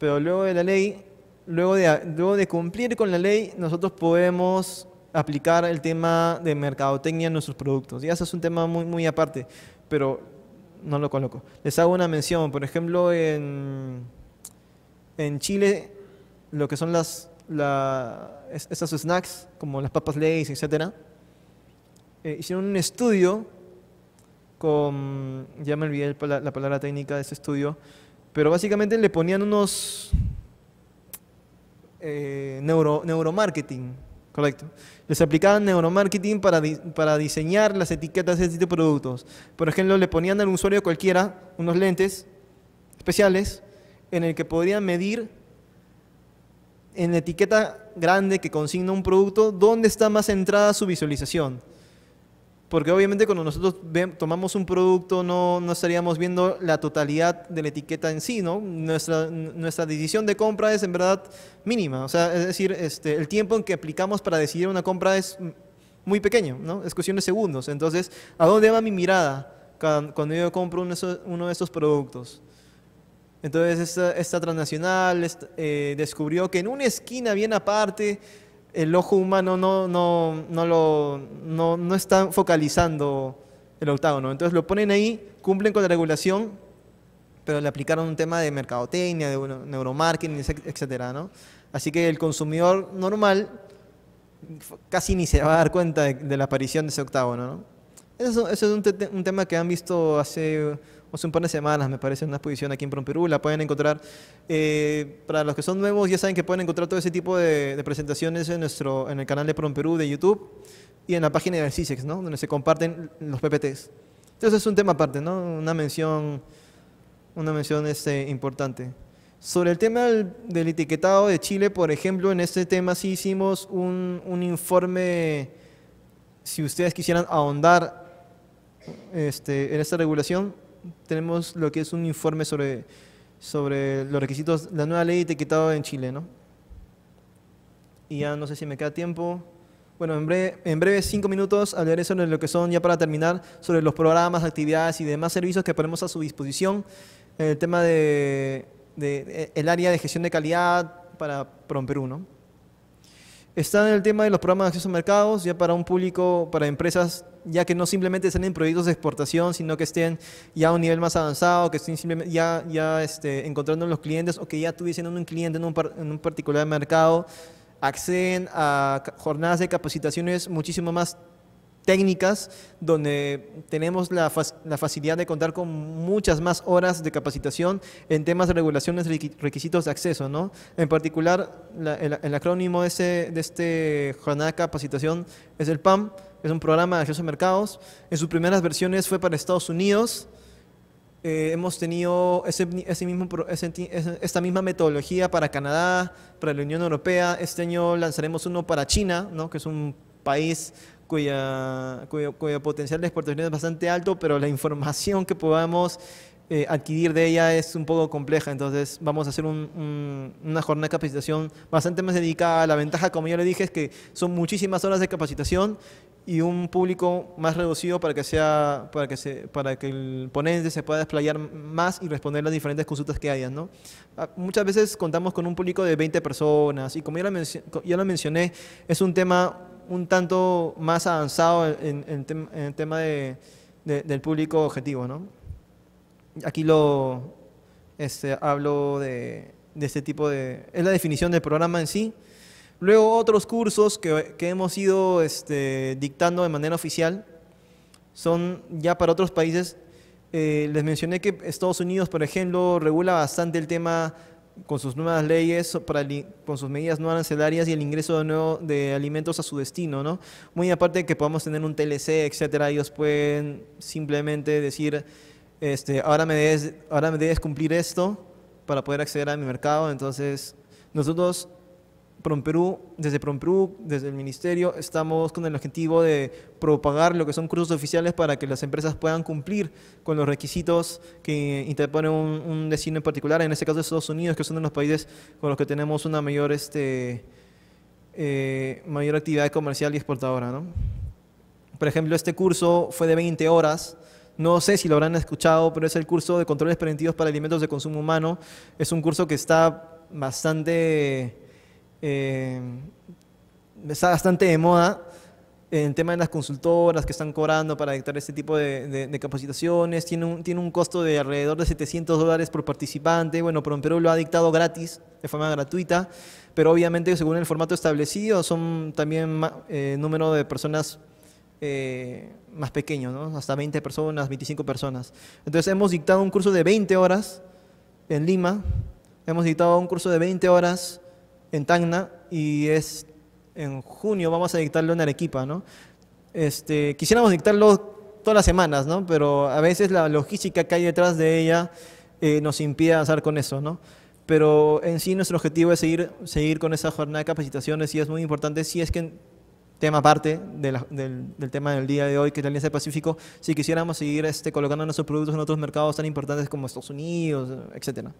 pero luego de la ley, luego de, luego de cumplir con la ley, nosotros podemos aplicar el tema de mercadotecnia en nuestros productos. Y eso es un tema muy, muy aparte, pero no lo coloco. Les hago una mención, por ejemplo, en, en Chile, lo que son las, esos snacks, como las papas Lay's, etc., eh, hicieron un estudio con, ya me olvidé la, palabra técnica de ese estudio, pero básicamente le ponían unos eh, neuro, neuromarketing, Correcto. Les aplicaban neuromarketing para, para diseñar las etiquetas este de productos. Por ejemplo, le ponían al usuario cualquiera unos lentes especiales en el que podrían medir en la etiqueta grande que consigna un producto dónde está más centrada su visualización porque obviamente cuando nosotros tomamos un producto no, no, estaríamos viendo la totalidad de la etiqueta en sí, ¿no? Nuestra, nuestra decisión de compra es en verdad mínima, o sea, es decir, este, el tiempo en que aplicamos para decidir una compra es muy pequeño, ¿no? Es cuestión de segundos, entonces, ¿a dónde va mi mirada cuando yo compro uno de estos productos? Entonces, esta, esta transnacional eh, descubrió que en una esquina bien aparte, el ojo humano no, no, no, lo, no, no está focalizando el octágono. Entonces lo ponen ahí, cumplen con la regulación, pero le aplicaron un tema de mercadotecnia, de neuromarketing, etcétera, ¿no? Así que el consumidor normal casi ni se va a dar cuenta de, la aparición de ese octágono, ¿no? Eso, es un tema que han visto hace hace un par de semanas, me parece, en una exposición aquí en Perú. La pueden encontrar, eh, para los que son nuevos, ya saben que pueden encontrar todo ese tipo de, presentaciones en, nuestro, en el canal de Perú de YouTube y en la página del CISEX, ¿no? donde se comparten los PPTs. Entonces es un tema aparte, ¿no? una mención, una mención este, importante. Sobre el tema del, etiquetado de Chile, por ejemplo, en este tema sí hicimos un, un informe, si ustedes quisieran ahondar este, en esta regulación, tenemos lo que es un informe sobre, los requisitos, la nueva ley de en Chile, ¿no? Y ya no sé si me queda tiempo. Bueno, en breve, en breve cinco minutos hablaré sobre lo que son, ya para terminar, sobre los programas, actividades y demás servicios que ponemos a su disposición. El tema de, el área de gestión de calidad para PROMPERU, ¿no? Está en el tema de los programas de acceso a mercados, ya para un público, para empresas, ya que no simplemente estén en proyectos de exportación, sino que estén ya a un nivel más avanzado, que estén simplemente ya, ya este, encontrando los clientes o que ya tuviesen un cliente en un, en un particular mercado, acceden a jornadas de capacitaciones muchísimo más técnicas donde tenemos la, facilidad de contar con muchas más horas de capacitación en temas de regulaciones, requisitos de acceso. ¿no? En particular, el, acrónimo de, ese, de este jornada de capacitación es el PAM, es un programa de acceso a mercados. En sus primeras versiones fue para Estados Unidos. Eh, hemos tenido ese, mismo, esta misma metodología para Canadá, para la Unión Europea. Este año lanzaremos uno para China, ¿no? que es un país cuya, cuyo, potencial de exportación es bastante alto, pero la información que podamos eh, adquirir de ella es un poco compleja, entonces vamos a hacer una jornada de capacitación bastante más dedicada. La ventaja, como ya le dije, es que son muchísimas horas de capacitación y un público más reducido para que sea para que se, para que el ponente se pueda desplayar más y responder las diferentes consultas que hayan ¿no? Ah, muchas veces contamos con un público de 20 personas y como ya lo mencioné es un tema un tanto más avanzado en, el tema del público objetivo, Aquí este, hablo de, este tipo de... es la definición del programa en sí. Luego otros cursos que, hemos ido este, dictando de manera oficial son ya para otros países. Eh, les mencioné que Estados Unidos, por ejemplo, regula bastante el tema con sus nuevas leyes, con sus medidas no arancelarias y el ingreso de, alimentos a su destino, ¿no? Muy aparte de que podamos tener un TLC, etcétera, ellos pueden simplemente decir, este, ahora me debes, ahora me debes cumplir esto para poder acceder a mi mercado, entonces nosotros Perú, desde Promperú, desde el Ministerio, estamos con el objetivo de propagar lo que son cursos oficiales para que las empresas puedan cumplir con los requisitos que interpone un, destino en particular, en este caso Estados Unidos, que es uno de los países con los que tenemos una mayor, este, eh, mayor actividad comercial y exportadora. ¿no? Por ejemplo, este curso fue de 20 horas. No sé si lo habrán escuchado, pero es el curso de controles preventivos para alimentos de consumo humano. Es un curso que está bastante Em, está bastante de moda el tema de las consultoras que están cobrando para dictar este tipo de, capacitaciones, tiene un, tiene un costo de alrededor de 700 dólares por participante, bueno, pero en Perú lo ha dictado gratis, de forma gratuita, pero obviamente según el formato establecido son también eh, número de personas eh, más pequeños, hasta 20 personas, 25 personas. Entonces hemos dictado un curso de 20 horas en Lima, hemos dictado un curso de 20 horas en Tacna y es en junio vamos a dictarlo en Arequipa, ¿no? Este, quisiéramos dictarlo todas las semanas, ¿no? Pero a veces la logística que hay detrás de ella eh, nos impide avanzar con eso, ¿no? Pero en sí nuestro objetivo es seguir, seguir con esa jornada de capacitaciones y es muy importante si es que tema aparte del, tema del día de hoy, que es la Alianza del Pacífico, si quisiéramos seguir este, colocando nuestros productos en otros mercados tan importantes como Estados Unidos, etcétera.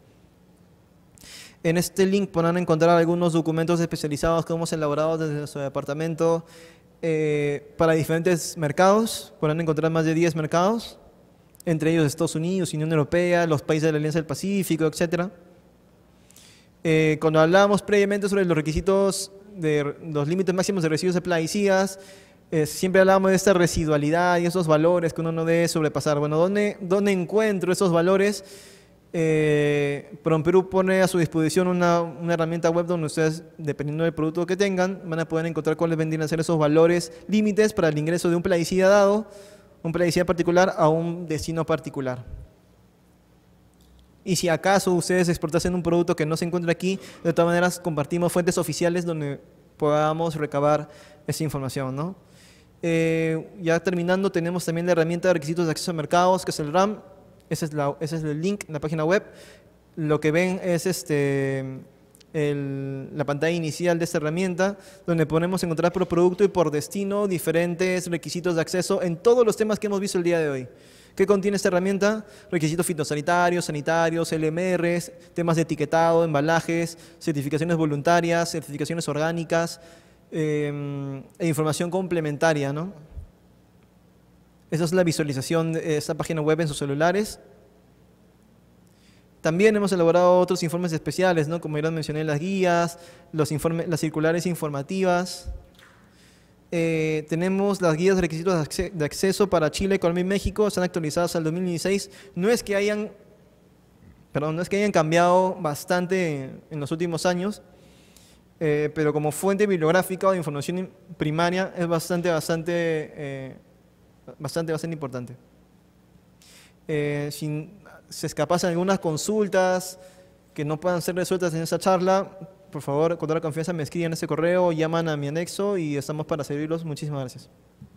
En este link podrán encontrar algunos documentos especializados que hemos elaborado desde nuestro departamento eh, para diferentes mercados. Podrán encontrar más de 10 mercados, entre ellos Estados Unidos, Unión Europea, los países de la Alianza del Pacífico, etc. Eh, cuando hablábamos previamente sobre los requisitos de los límites máximos de residuos de plaguicidas, eh, siempre hablábamos de esta residualidad y esos valores que uno no debe sobrepasar. Bueno, ¿dónde, dónde encuentro esos valores? Eh, pone a su disposición una, herramienta web donde ustedes, dependiendo del producto que tengan, van a poder encontrar cuáles vendrían a ser esos valores límites para el ingreso de un plaguicida dado, un plaguicida particular a un destino particular. Y si acaso ustedes exportasen un producto que no se encuentra aquí, de todas maneras compartimos fuentes oficiales donde podamos recabar esa información, eh, ya terminando, tenemos también la herramienta de requisitos de acceso a mercados, que es el RAM, ese es, el link en la página web. Lo que ven es este, la pantalla inicial de esta herramienta, donde podemos encontrar por producto y por destino diferentes requisitos de acceso en todos los temas que hemos visto el día de hoy. ¿Qué contiene esta herramienta? Requisitos fitosanitarios, sanitarios, LMRs, temas de etiquetado, embalajes, certificaciones voluntarias, certificaciones orgánicas em, e información complementaria, ¿no? Esa es la visualización de esta página web en sus celulares. También hemos elaborado otros informes especiales, ¿no? como ya mencioné, las guías, los informes, las circulares informativas. Eh, tenemos las guías de requisitos de acceso para Chile, Colombia y México, están actualizadas al 2016. No es que hayan, no es que hayan cambiado bastante en los últimos años, eh, pero como fuente bibliográfica o de información primaria es bastante, bastante... Eh, Bastante, va a ser importante. Eh, si se escapasen algunas consultas que no puedan ser resueltas en esa charla, por favor, con toda la confianza, me escriben ese correo, llaman a mi anexo y estamos para servirlos. Muchísimas gracias.